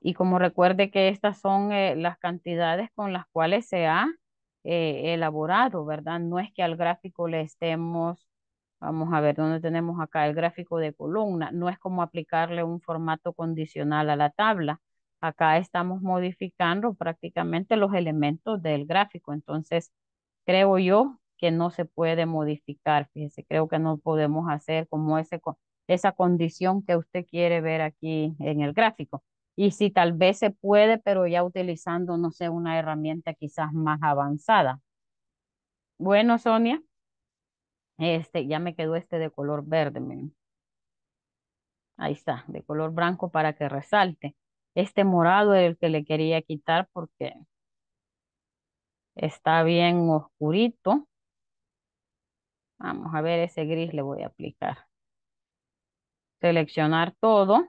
Y como recuerde que estas son eh, las cantidades con las cuales se ha eh, elaborado, ¿verdad? No es que al gráfico le estemos, vamos a ver, ¿dónde tenemos acá el gráfico de columna? No es como aplicarle un formato condicional a la tabla. Acá estamos modificando prácticamente los elementos del gráfico. Entonces, creo yo que no se puede modificar, fíjese, creo que no podemos hacer como ese, esa condición que usted quiere ver aquí en el gráfico. Y si tal vez se puede, pero ya utilizando, no sé, una herramienta quizás más avanzada. Bueno, Sonia, este, ya me quedó este de color verde, Ahí está, de color blanco para que resalte. Este morado es el que le quería quitar porque Está bien oscurito. Vamos a ver, ese gris le voy a aplicar. Seleccionar todo.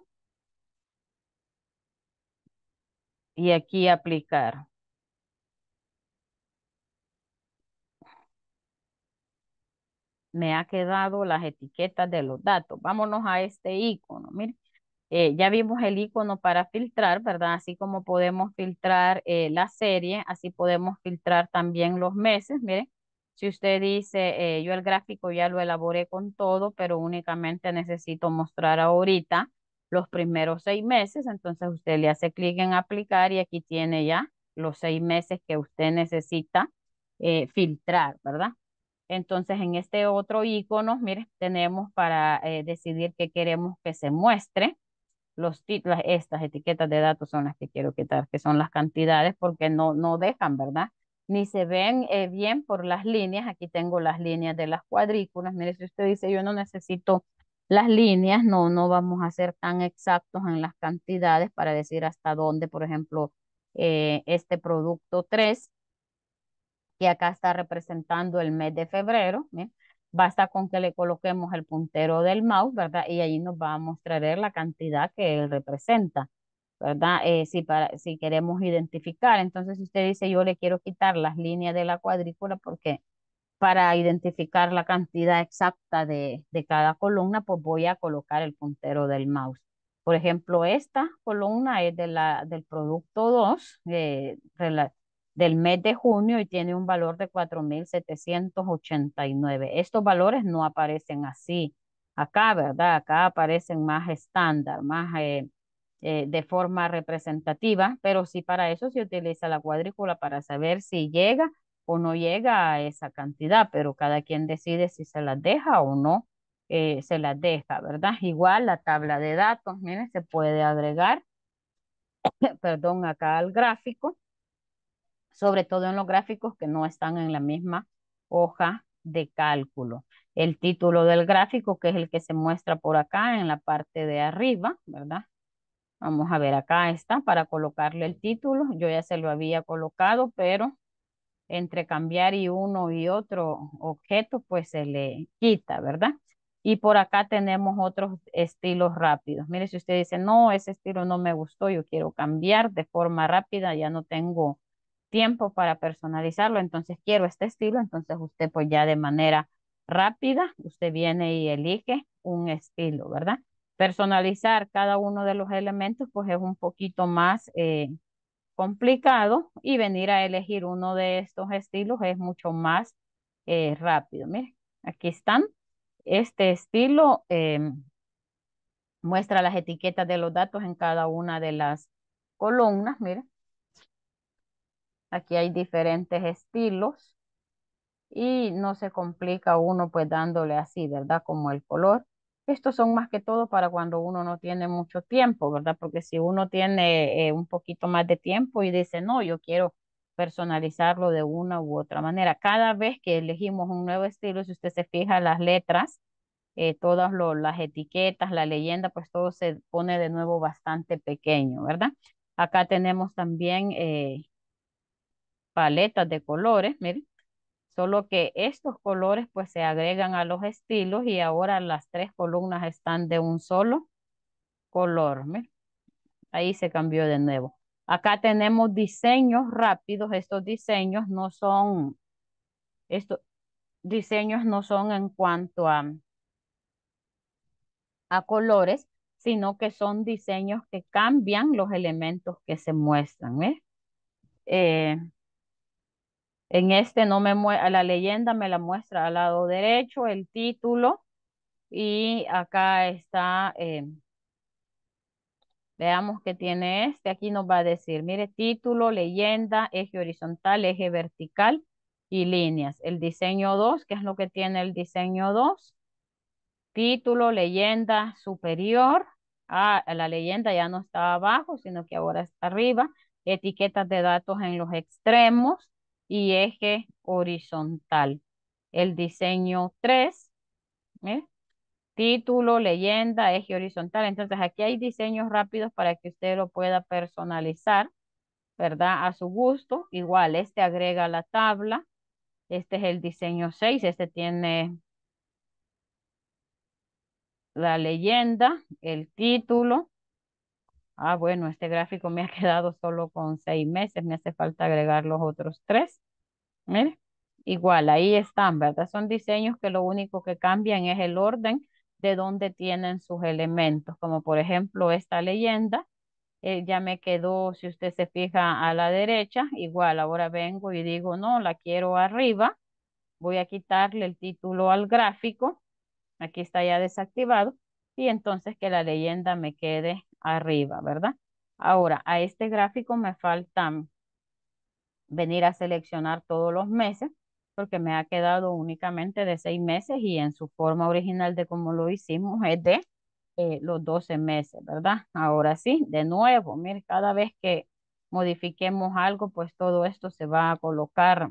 Y aquí aplicar. Me ha quedado las etiquetas de los datos. Vámonos a este icono. miren. Eh, ya vimos el icono para filtrar, ¿verdad? Así como podemos filtrar eh, la serie, así podemos filtrar también los meses. mire. si usted dice, eh, yo el gráfico ya lo elaboré con todo, pero únicamente necesito mostrar ahorita los primeros seis meses, entonces usted le hace clic en aplicar y aquí tiene ya los seis meses que usted necesita filtrar, ¿verdad? Entonces, en este otro icono, mire, tenemos para decidir qué queremos que se muestre los títulos, estas etiquetas de datos son las que quiero quitar, que son las cantidades porque no, no dejan, ¿verdad? Ni se ven eh, bien por las líneas. Aquí tengo las líneas de las cuadrículas. Mire, si usted dice yo no necesito las líneas, no, no vamos a ser tan exactos en las cantidades para decir hasta dónde, por ejemplo, eh, este producto 3, que acá está representando el mes de febrero, ¿bien? Basta con que le coloquemos el puntero del mouse, ¿verdad? Y ahí nos va a mostrar la cantidad que él representa, ¿verdad? Eh, si, para, si queremos identificar, entonces usted dice yo le quiero quitar las líneas de la cuadrícula porque para identificar la cantidad exacta de, cada columna, pues voy a colocar el puntero del mouse. Por ejemplo, esta columna es de la, del producto 2, de eh, del mes de junio y tiene un valor de 4.789. Estos valores no aparecen así acá, ¿verdad? Acá aparecen más estándar, más eh, eh, de forma representativa, pero sí para eso se utiliza la cuadrícula para saber si llega o no llega a esa cantidad, pero cada quien decide si se las deja o no eh, se las deja, ¿verdad? Igual la tabla de datos, miren, se puede agregar, perdón, acá al gráfico sobre todo en los gráficos que no están en la misma hoja de cálculo. El título del gráfico, que es el que se muestra por acá en la parte de arriba, ¿verdad? Vamos a ver, acá está para colocarle el título. Yo ya se lo había colocado, pero entre cambiar y uno y otro objeto, pues se le quita, ¿verdad? Y por acá tenemos otros estilos rápidos. Mire, si usted dice, no, ese estilo no me gustó, yo quiero cambiar de forma rápida, ya no tengo tiempo para personalizarlo, entonces quiero este estilo, entonces usted pues ya de manera rápida, usted viene y elige un estilo, ¿verdad? Personalizar cada uno de los elementos pues es un poquito más eh, complicado y venir a elegir uno de estos estilos es mucho más eh, rápido. Mire, aquí están. Este estilo em, muestra las etiquetas de los datos en cada una de las columnas, mire, Aquí hay diferentes estilos y no se complica uno pues dándole así, ¿verdad? Como el color. Estos son más que todo para cuando uno no tiene mucho tiempo, ¿verdad? Porque si uno tiene eh, un poquito más de tiempo y dice, no, yo quiero personalizarlo de una u otra manera. Cada vez que elegimos un nuevo estilo, si usted se fija las letras, eh, todas las etiquetas, la leyenda, pues todo se pone de nuevo bastante pequeño, ¿verdad? Acá tenemos también eh, paletas de colores, miren. Solo que estos colores pues se agregan a los estilos y ahora las tres columnas están de un solo color. Miren. Ahí se cambió de nuevo. Acá tenemos diseños rápidos. Estos diseños no son, estos diseños no son en cuanto a, a colores, sino que son diseños que cambian los elementos que se muestran. ¿eh? Eh, en este no me a la leyenda me la muestra al lado derecho, el título, y acá está, eh, veamos qué tiene este, aquí nos va a decir, mire, título, leyenda, eje horizontal, eje vertical y líneas. El diseño 2, ¿qué es lo que tiene el diseño 2? Título, leyenda superior, ah, la leyenda ya no está abajo, sino que ahora está arriba, etiquetas de datos en los extremos, y eje horizontal. El diseño 3, ¿eh? título, leyenda, eje horizontal. Entonces aquí hay diseños rápidos para que usted lo pueda personalizar, ¿verdad? A su gusto. Igual, este agrega la tabla. Este es el diseño 6, este tiene la leyenda, el título, ah, bueno, este gráfico me ha quedado solo con seis meses, me hace falta agregar los otros tres. igual, ahí están, ¿verdad? Son diseños que lo único que cambian es el orden de donde tienen sus elementos, como por ejemplo esta leyenda, eh, ya me quedó, si usted se fija a la derecha, igual ahora vengo y digo, no, la quiero arriba, voy a quitarle el título al gráfico, aquí está ya desactivado, y entonces que la leyenda me quede arriba, ¿verdad? Ahora, a este gráfico me faltan venir a seleccionar todos los meses, porque me ha quedado únicamente de seis meses y en su forma original de como lo hicimos es de eh, los 12 meses, ¿verdad? Ahora sí, de nuevo, mire, cada vez que modifiquemos algo, pues todo esto se va a colocar,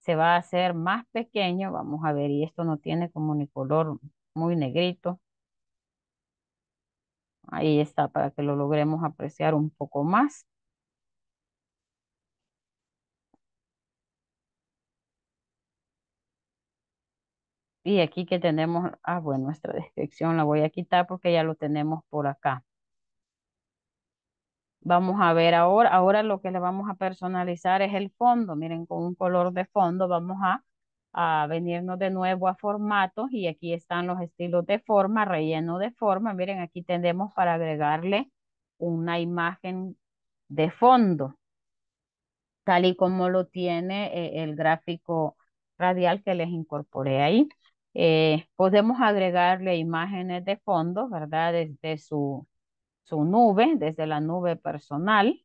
se va a hacer más pequeño, vamos a ver, y esto no tiene como ni color muy negrito, Ahí está, para que lo logremos apreciar un poco más. Y aquí que tenemos, ah, bueno, nuestra descripción la voy a quitar porque ya lo tenemos por acá. Vamos a ver ahora, ahora lo que le vamos a personalizar es el fondo. Miren, con un color de fondo vamos a a venirnos de nuevo a formatos y aquí están los estilos de forma, relleno de forma. Miren, aquí tendemos para agregarle una imagen de fondo, tal y como lo tiene eh, el gráfico radial que les incorporé ahí. Eh, podemos agregarle imágenes de fondo, ¿verdad? Desde su, su nube, desde la nube personal.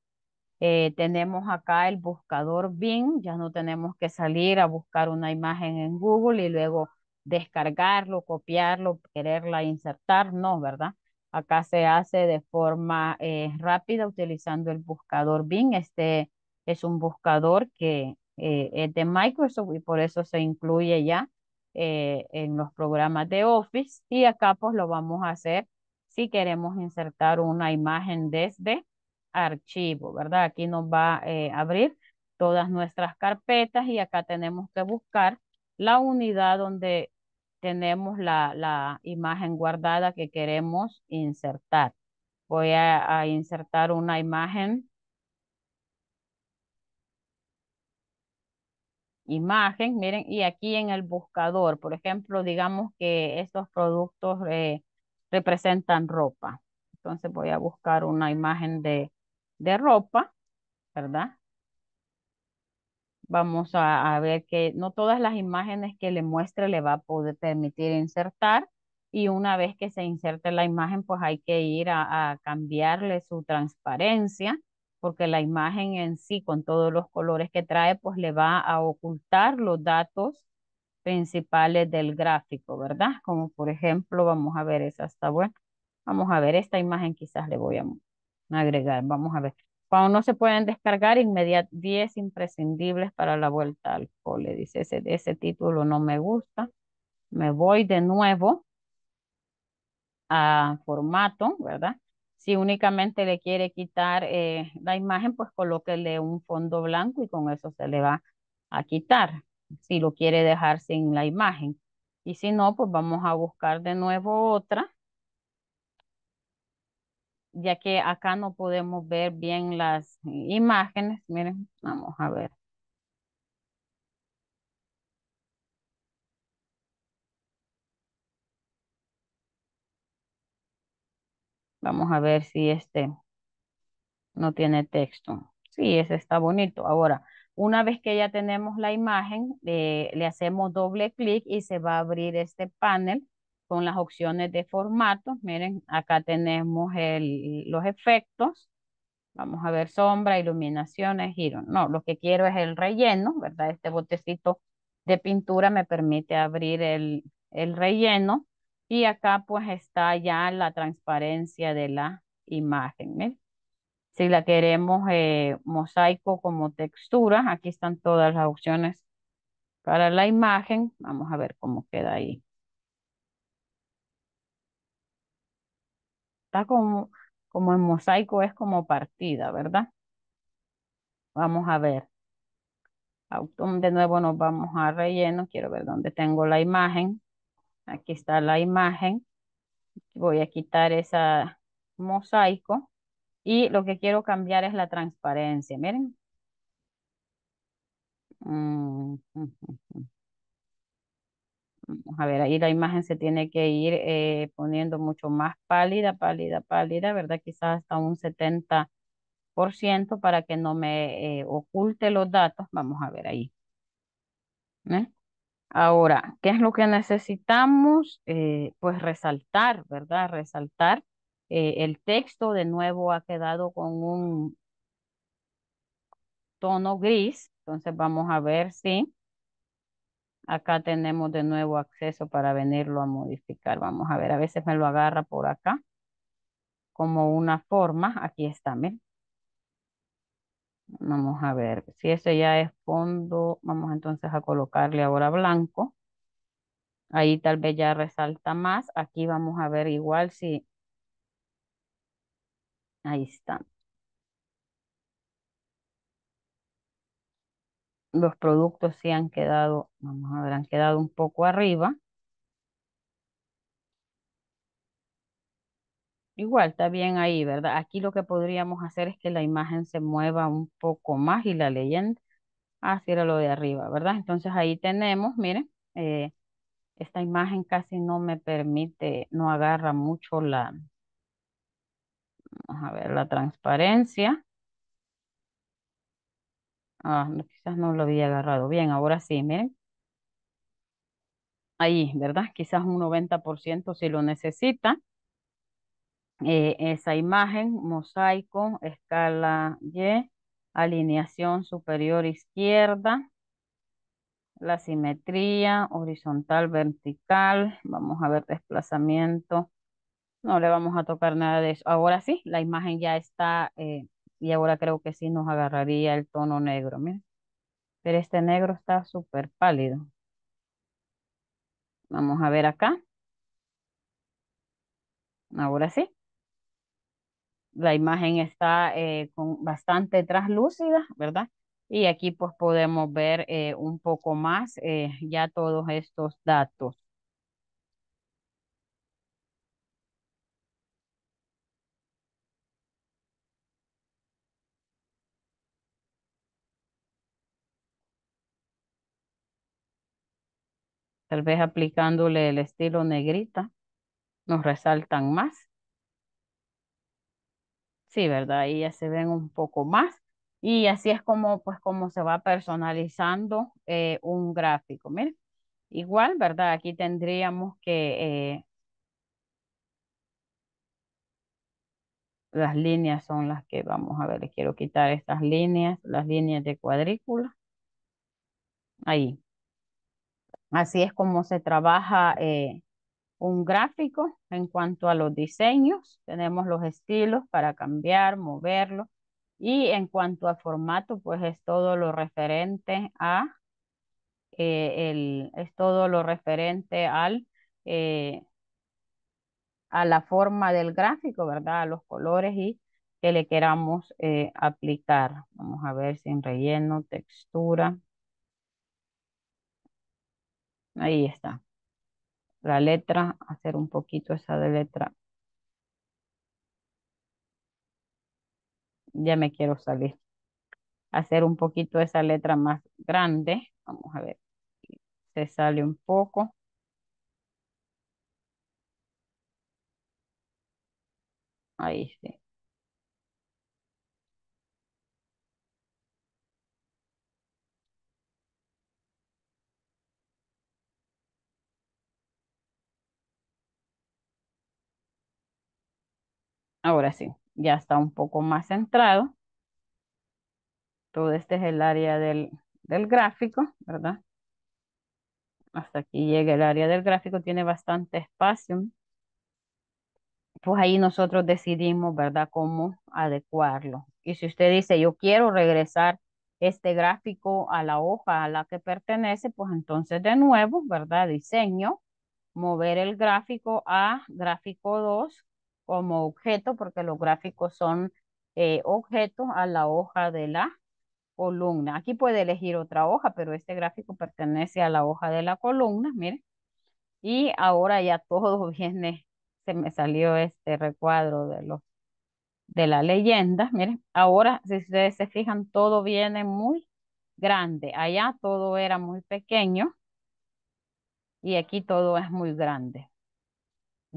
Eh, tenemos acá el buscador Bing, ya no tenemos que salir a buscar una imagen en Google y luego descargarlo, copiarlo, quererla insertar, no, ¿verdad? Acá se hace de forma eh, rápida utilizando el buscador Bing. Este es un buscador que eh, es de Microsoft y por eso se incluye ya en los programas de Office. Y acá pues lo vamos a hacer si queremos insertar una imagen desde archivo, ¿verdad? Aquí nos va a eh, abrir todas nuestras carpetas y acá tenemos que buscar la unidad donde tenemos la, la imagen guardada que queremos insertar. Voy a, insertar una imagen. Imagen, miren, y aquí en el buscador, por ejemplo, digamos que estos productos eh, representan ropa. Entonces voy a buscar una imagen de, de ropa, ¿verdad? Vamos a, a, ver que no todas las imágenes que le muestre le va a poder permitir insertar y una vez que se inserte la imagen, pues hay que ir a, a cambiarle su transparencia porque la imagen en sí, con todos los colores que trae, pues le va a ocultar los datos principales del gráfico, ¿verdad? Como por ejemplo, vamos a ver esa, está bueno. Vamos a ver esta imagen, quizás le voy a mostrar agregar. Vamos a ver. Cuando no se pueden descargar inmediatamente 10 imprescindibles para la vuelta al cole. Dice, ese, ese título no me gusta. Me voy de nuevo a formato, ¿verdad? Si únicamente le quiere quitar eh, la imagen, pues colóquele un fondo blanco y con eso se le va a quitar. Si lo quiere dejar sin la imagen. Y si no, pues vamos a buscar de nuevo otra ya que acá no podemos ver bien las imágenes. Miren, vamos a ver. Vamos a ver si este no tiene texto. Sí, ese está bonito. Ahora, una vez que ya tenemos la imagen, eh, le hacemos doble clic y se va a abrir este panel con las opciones de formato, Miren, acá tenemos el, los efectos. Vamos a ver sombra, iluminaciones, giro. No, lo que quiero es el relleno, ¿verdad? Este botecito de pintura me permite abrir el, el relleno. Y acá pues está ya la transparencia de la imagen. Si la queremos eh, mosaico como textura, aquí están todas las opciones para la imagen. Vamos a ver cómo queda ahí. está como, como en mosaico, es como partida, ¿verdad? Vamos a ver. De nuevo nos vamos a relleno. Quiero ver dónde tengo la imagen. Aquí está la imagen. Voy a quitar esa mosaico. Y lo que quiero cambiar es la transparencia. Miren. Mm, mm, mm, Vamos a ver, ahí la imagen se tiene que ir eh, poniendo mucho más pálida, pálida, pálida, ¿verdad? Quizás hasta un 70% para que no me eh, oculte los datos. Vamos a ver ahí. ¿eh? Ahora, ¿qué es lo que necesitamos? pues resaltar, ¿verdad? Resaltar. el texto de nuevo ha quedado con un tono gris. Entonces vamos a ver si Acá tenemos de nuevo acceso para venirlo a modificar. Vamos a ver, a veces me lo agarra por acá como una forma. Aquí está, miren. Vamos a ver, si ese ya es fondo, vamos entonces a colocarle ahora blanco. Ahí tal vez ya resalta más. Aquí vamos a ver igual si... Ahí está. los productos sí han quedado, vamos a ver, han quedado un poco arriba. Igual, está bien ahí, ¿verdad? Aquí lo que podríamos hacer es que la imagen se mueva un poco más y la leyenda, así era lo de arriba, ¿verdad? Entonces ahí tenemos, miren, eh, esta imagen casi no me permite, no agarra mucho la, vamos a ver, la transparencia. Ah, quizás no lo había agarrado. Bien, ahora sí, miren. Ahí, ¿verdad? Quizás un 90% si lo necesita. Eh, esa imagen, mosaico, escala Y, alineación superior izquierda, la simetría horizontal, vertical, vamos a ver desplazamiento, no le vamos a tocar nada de eso. Ahora sí, la imagen ya está eh, y ahora creo que sí nos agarraría el tono negro, miren. Pero este negro está súper pálido. Vamos a ver acá. Ahora sí. La imagen está eh, con bastante traslúcida, ¿verdad? Y aquí pues podemos ver eh, un poco más eh, ya todos estos datos. Tal vez aplicándole el estilo negrita nos resaltan más. Sí, ¿verdad? Ahí ya se ven un poco más. Y así es como, pues, como se va personalizando eh, un gráfico. Miren, igual, ¿verdad? Aquí tendríamos que eh, las líneas son las que vamos a ver, les quiero quitar estas líneas, las líneas de cuadrícula. Ahí. Así es como se trabaja eh, un gráfico en cuanto a los diseños. Tenemos los estilos para cambiar, moverlo. Y en cuanto a formato, pues es todo lo referente a eh, es todo lo referente al eh, a la forma del gráfico, ¿verdad? A los colores y que le queramos aplicar. Vamos a ver sin relleno, textura. Ahí está. La letra, hacer un poquito esa de letra. Ya me quiero salir. Hacer un poquito esa letra más grande. Vamos a ver. Se sale un poco. Ahí sí. Ahora sí, ya está un poco más centrado. Todo este es el área del, gráfico, ¿verdad? Hasta aquí llega el área del gráfico, tiene bastante espacio. Pues ahí nosotros decidimos, ¿verdad?, cómo adecuarlo. Y si usted dice, yo quiero regresar este gráfico a la hoja a la que pertenece, pues entonces de nuevo, ¿verdad? Diseño, mover el gráfico a gráfico 2, como objeto, porque los gráficos son eh, objetos a la hoja de la columna. Aquí puede elegir otra hoja, pero este gráfico pertenece a la hoja de la columna, miren. Y ahora ya todo viene, se me salió este recuadro de los de la leyenda, miren, ahora si ustedes se fijan, todo viene muy grande, allá todo era muy pequeño y aquí todo es muy grande.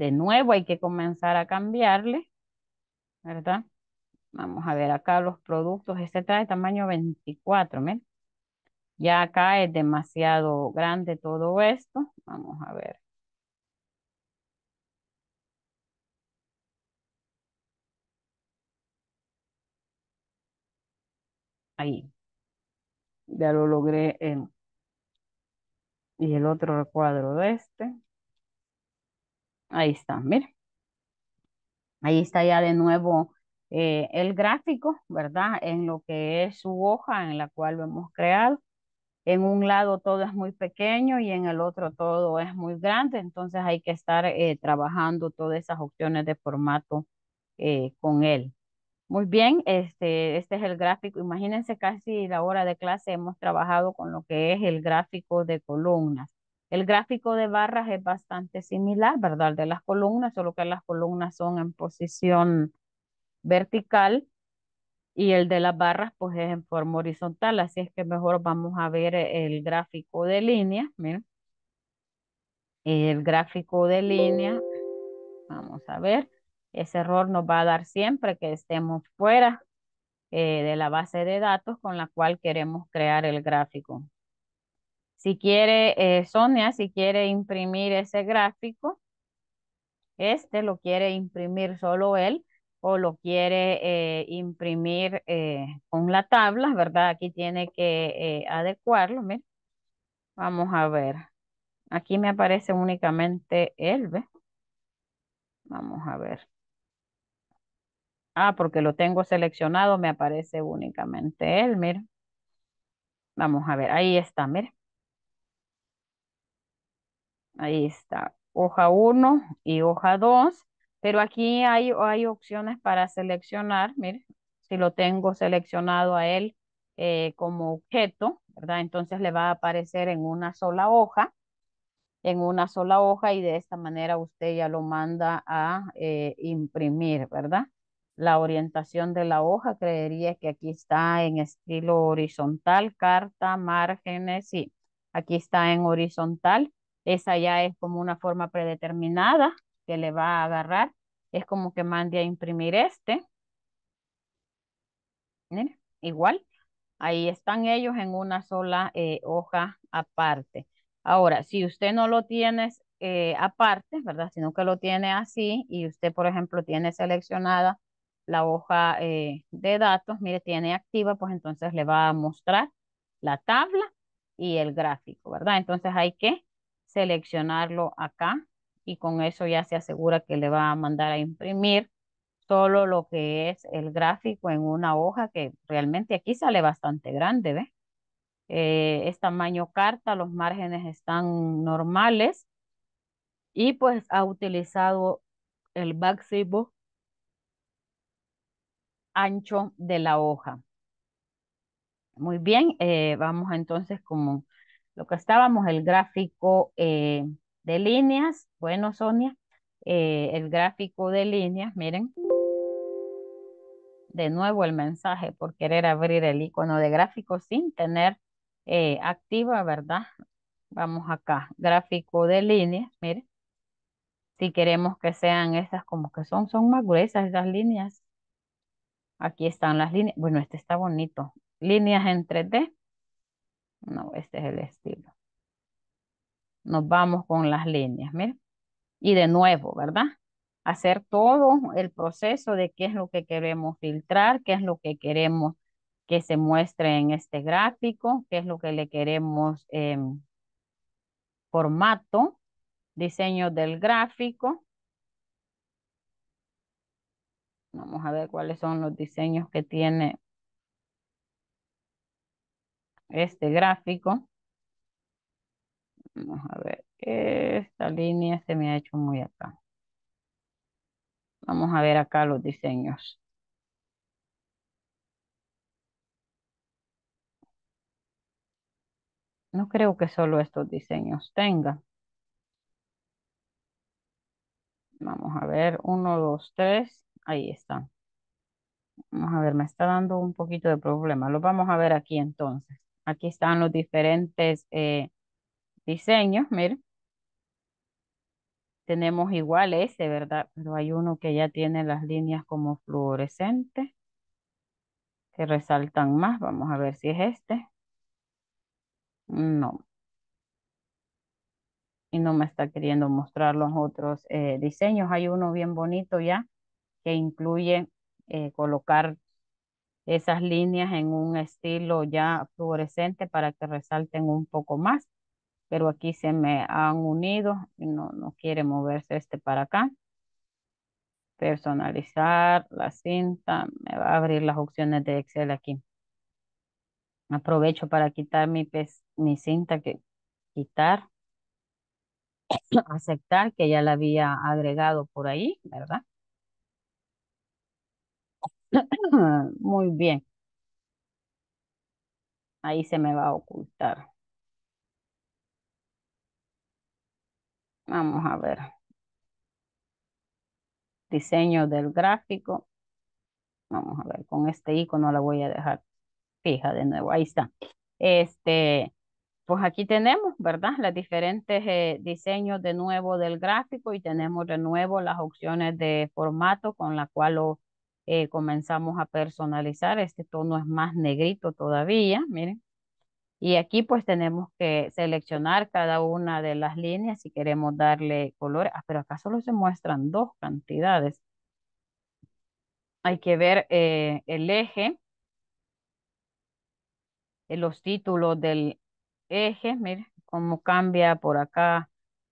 De nuevo hay que comenzar a cambiarle, ¿verdad? Vamos a ver acá los productos. Este trae tamaño 24, Ya acá es demasiado grande todo esto. Vamos a ver. Ahí. Ya lo logré en... Y el otro recuadro de este. Ahí está, miren. Ahí está ya de nuevo eh, el gráfico, ¿verdad? En lo que es su hoja en la cual lo hemos creado. En un lado todo es muy pequeño y en el otro todo es muy grande, entonces hay que estar eh, trabajando todas esas opciones de formato eh, con él. Muy bien, este, este es el gráfico. Imagínense casi la hora de clase hemos trabajado con lo que es el gráfico de columnas. El gráfico de barras es bastante similar, ¿verdad? el de las columnas, solo que las columnas son en posición vertical y el de las barras pues es en forma horizontal, así es que mejor vamos a ver el gráfico de línea, miren. El gráfico de línea, vamos a ver, ese error nos va a dar siempre que estemos fuera eh, de la base de datos con la cual queremos crear el gráfico. Si quiere, eh, Sonia, si quiere imprimir ese gráfico, este lo quiere imprimir solo él o lo quiere eh, imprimir eh, con la tabla, ¿verdad? Aquí tiene que adecuarlo, miren. Vamos a ver. Aquí me aparece únicamente él, ¿ves? Vamos a ver. Ah, porque lo tengo seleccionado, me aparece únicamente él, miren. Vamos a ver, ahí está, miren. Ahí está, hoja 1 y hoja 2, pero aquí hay, hay opciones para seleccionar, mire, si lo tengo seleccionado a él eh, como objeto, ¿verdad? Entonces le va a aparecer en una sola hoja, en una sola hoja y de esta manera usted ya lo manda a eh, imprimir, ¿verdad? La orientación de la hoja, creería que aquí está en estilo horizontal, carta, márgenes, sí, aquí está en horizontal esa ya es como una forma predeterminada que le va a agarrar. Es como que mande a imprimir este. mire igual, ahí están ellos en una sola eh, hoja aparte. Ahora, si usted no lo tiene eh, aparte, ¿verdad? Sino que lo tiene así y usted, por ejemplo, tiene seleccionada la hoja eh, de datos, mire, tiene activa, pues entonces le va a mostrar la tabla y el gráfico, ¿verdad? Entonces hay que seleccionarlo acá y con eso ya se asegura que le va a mandar a imprimir solo lo que es el gráfico en una hoja que realmente aquí sale bastante grande, ve, eh, es tamaño carta, los márgenes están normales y pues ha utilizado el máximo ancho de la hoja. Muy bien, eh, vamos entonces como lo que estábamos, el gráfico eh, de líneas. Bueno, Sonia, eh, el gráfico de líneas, miren. De nuevo el mensaje por querer abrir el icono de gráfico sin tener eh, activa, ¿verdad? Vamos acá, gráfico de líneas, miren. Si queremos que sean esas como que son, son más gruesas esas líneas. Aquí están las líneas. Bueno, este está bonito. Líneas en 3D. No, este es el estilo. Nos vamos con las líneas, miren. Y de nuevo, ¿verdad? Hacer todo el proceso de qué es lo que queremos filtrar, qué es lo que queremos que se muestre en este gráfico, qué es lo que le queremos em, formato, diseño del gráfico. Vamos a ver cuáles son los diseños que tiene este gráfico. Vamos a ver, esta línea se me ha hecho muy acá. Vamos a ver acá los diseños. No creo que solo estos diseños tenga. Vamos a ver, uno, dos, tres, ahí está. Vamos a ver, me está dando un poquito de problema. Lo vamos a ver aquí entonces. Aquí están los diferentes eh, diseños, miren. Tenemos igual ese, ¿verdad? Pero hay uno que ya tiene las líneas como fluorescentes que resaltan más. Vamos a ver si es este. No. Y no me está queriendo mostrar los otros eh, diseños. Hay uno bien bonito ya que incluye eh, colocar esas líneas en un estilo ya fluorescente para que resalten un poco más. Pero aquí se me han unido y no, no quiere moverse este para acá. Personalizar la cinta. Me va a abrir las opciones de Excel aquí. Aprovecho para quitar mi, mi cinta que quitar. Aceptar que ya la había agregado por ahí, ¿verdad? Muy bien, ahí se me va a ocultar. Vamos a ver. Diseño del gráfico. Vamos a ver, con este icono la voy a dejar fija de nuevo. Ahí está. Este, pues aquí tenemos, ¿verdad? Los diferentes eh, diseños de nuevo del gráfico y tenemos de nuevo las opciones de formato con la cual lo eh, comenzamos a personalizar. Este tono es más negrito todavía, miren. Y aquí pues tenemos que seleccionar cada una de las líneas si queremos darle color. Ah, pero acá solo se muestran dos cantidades. Hay que ver eh, el eje, eh, los títulos del eje, miren cómo cambia por acá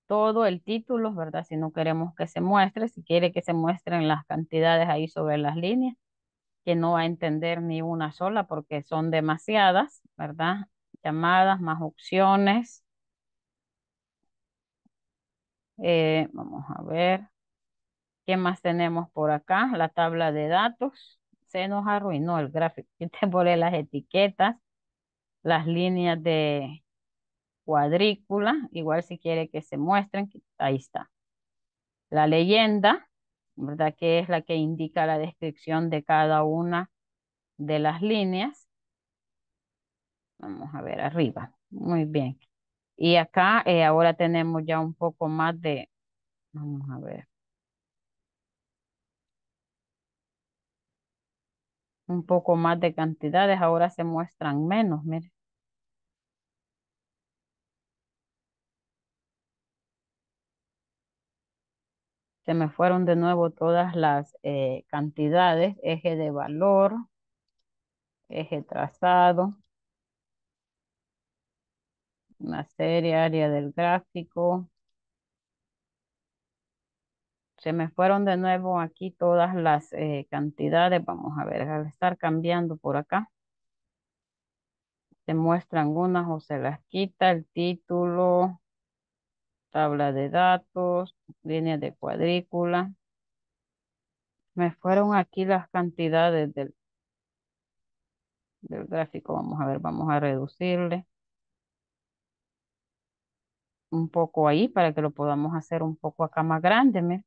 todo el título, ¿verdad? Si no queremos que se muestre, si quiere que se muestren las cantidades ahí sobre las líneas, que no va a entender ni una sola porque son demasiadas, ¿verdad? Llamadas, más opciones. Eh, vamos a ver, ¿qué más tenemos por acá? La tabla de datos. Se nos arruinó el gráfico. Yo te volé las etiquetas, las líneas de, cuadrícula, igual si quiere que se muestren, ahí está. La leyenda, ¿verdad? Que es la que indica la descripción de cada una de las líneas. Vamos a ver arriba. Muy bien. Y acá eh, ahora tenemos ya un poco más de, vamos a ver. Un poco más de cantidades, ahora se muestran menos, miren. se me fueron de nuevo todas las eh, cantidades, eje de valor, eje trazado, una serie, área del gráfico. Se me fueron de nuevo aquí todas las eh, cantidades. Vamos a ver, al estar cambiando por acá. Se muestran unas o se las quita el título, tabla de datos, línea de cuadrícula. Me fueron aquí las cantidades del, del gráfico. Vamos a ver, vamos a reducirle un poco ahí para que lo podamos hacer un poco acá más grande. ¿me?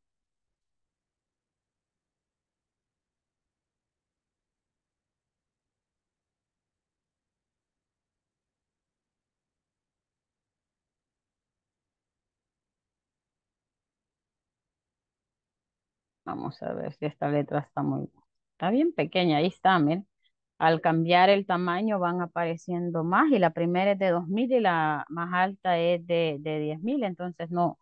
Vamos a ver si esta letra está muy... Está bien pequeña, ahí está, miren. Al cambiar el tamaño van apareciendo más y la primera es de 2000 y la más alta es de, de 10000, entonces no,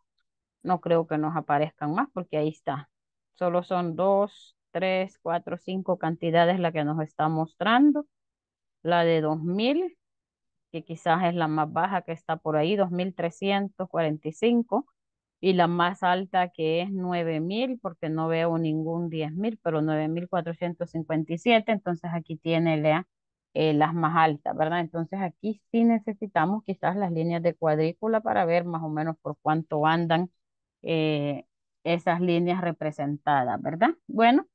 no creo que nos aparezcan más porque ahí está. Solo son dos, tres, cuatro, cinco cantidades la que nos está mostrando. La de 2000, que quizás es la más baja que está por ahí, 2345 y la más alta que es 9000 porque no veo ningún 10000 pero 9457 entonces aquí tiene lea, eh, las más altas verdad entonces aquí sí necesitamos quizás las líneas de cuadrícula para ver más o menos por cuánto andan eh, esas líneas representadas verdad bueno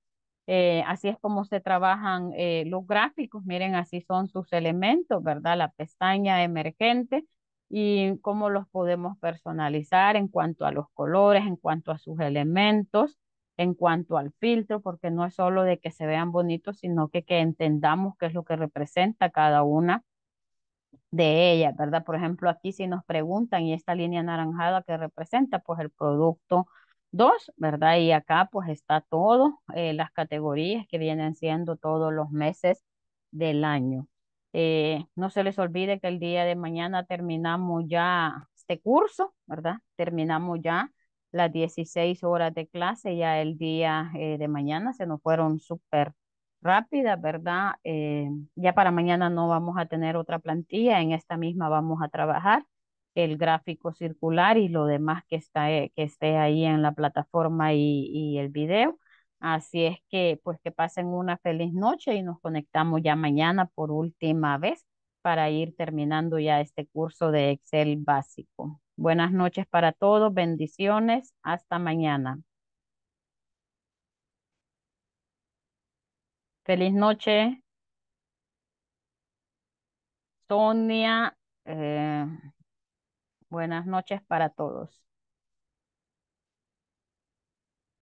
eh, así es como se trabajan los gráficos miren así son sus elementos verdad la pestaña emergente y cómo los podemos personalizar en cuanto a los colores, en cuanto a sus elementos, en cuanto al filtro, porque no es solo de que se vean bonitos, sino que, que entendamos qué es lo que representa cada una de ellas, ¿verdad? Por ejemplo, aquí si nos preguntan, ¿y esta línea anaranjada que representa? Pues el producto 2, ¿verdad? Y acá pues está todo, eh, las categorías que vienen siendo todos los meses del año. Eh, no se les olvide que el día de mañana terminamos ya este curso, ¿verdad? Terminamos ya las 16 horas de clase, ya el día eh, de mañana se nos fueron súper rápidas, ¿verdad? Eh, ya para mañana no vamos a tener otra plantilla, en esta misma vamos a trabajar el gráfico circular y lo demás que, está, que esté ahí en la plataforma y el video. Así es que, pues que pasen una feliz noche y nos conectamos ya mañana por última vez para ir terminando ya este curso de Excel básico. Buenas noches para todos, bendiciones, hasta mañana. Feliz noche. Sonia, eh, buenas noches para todos.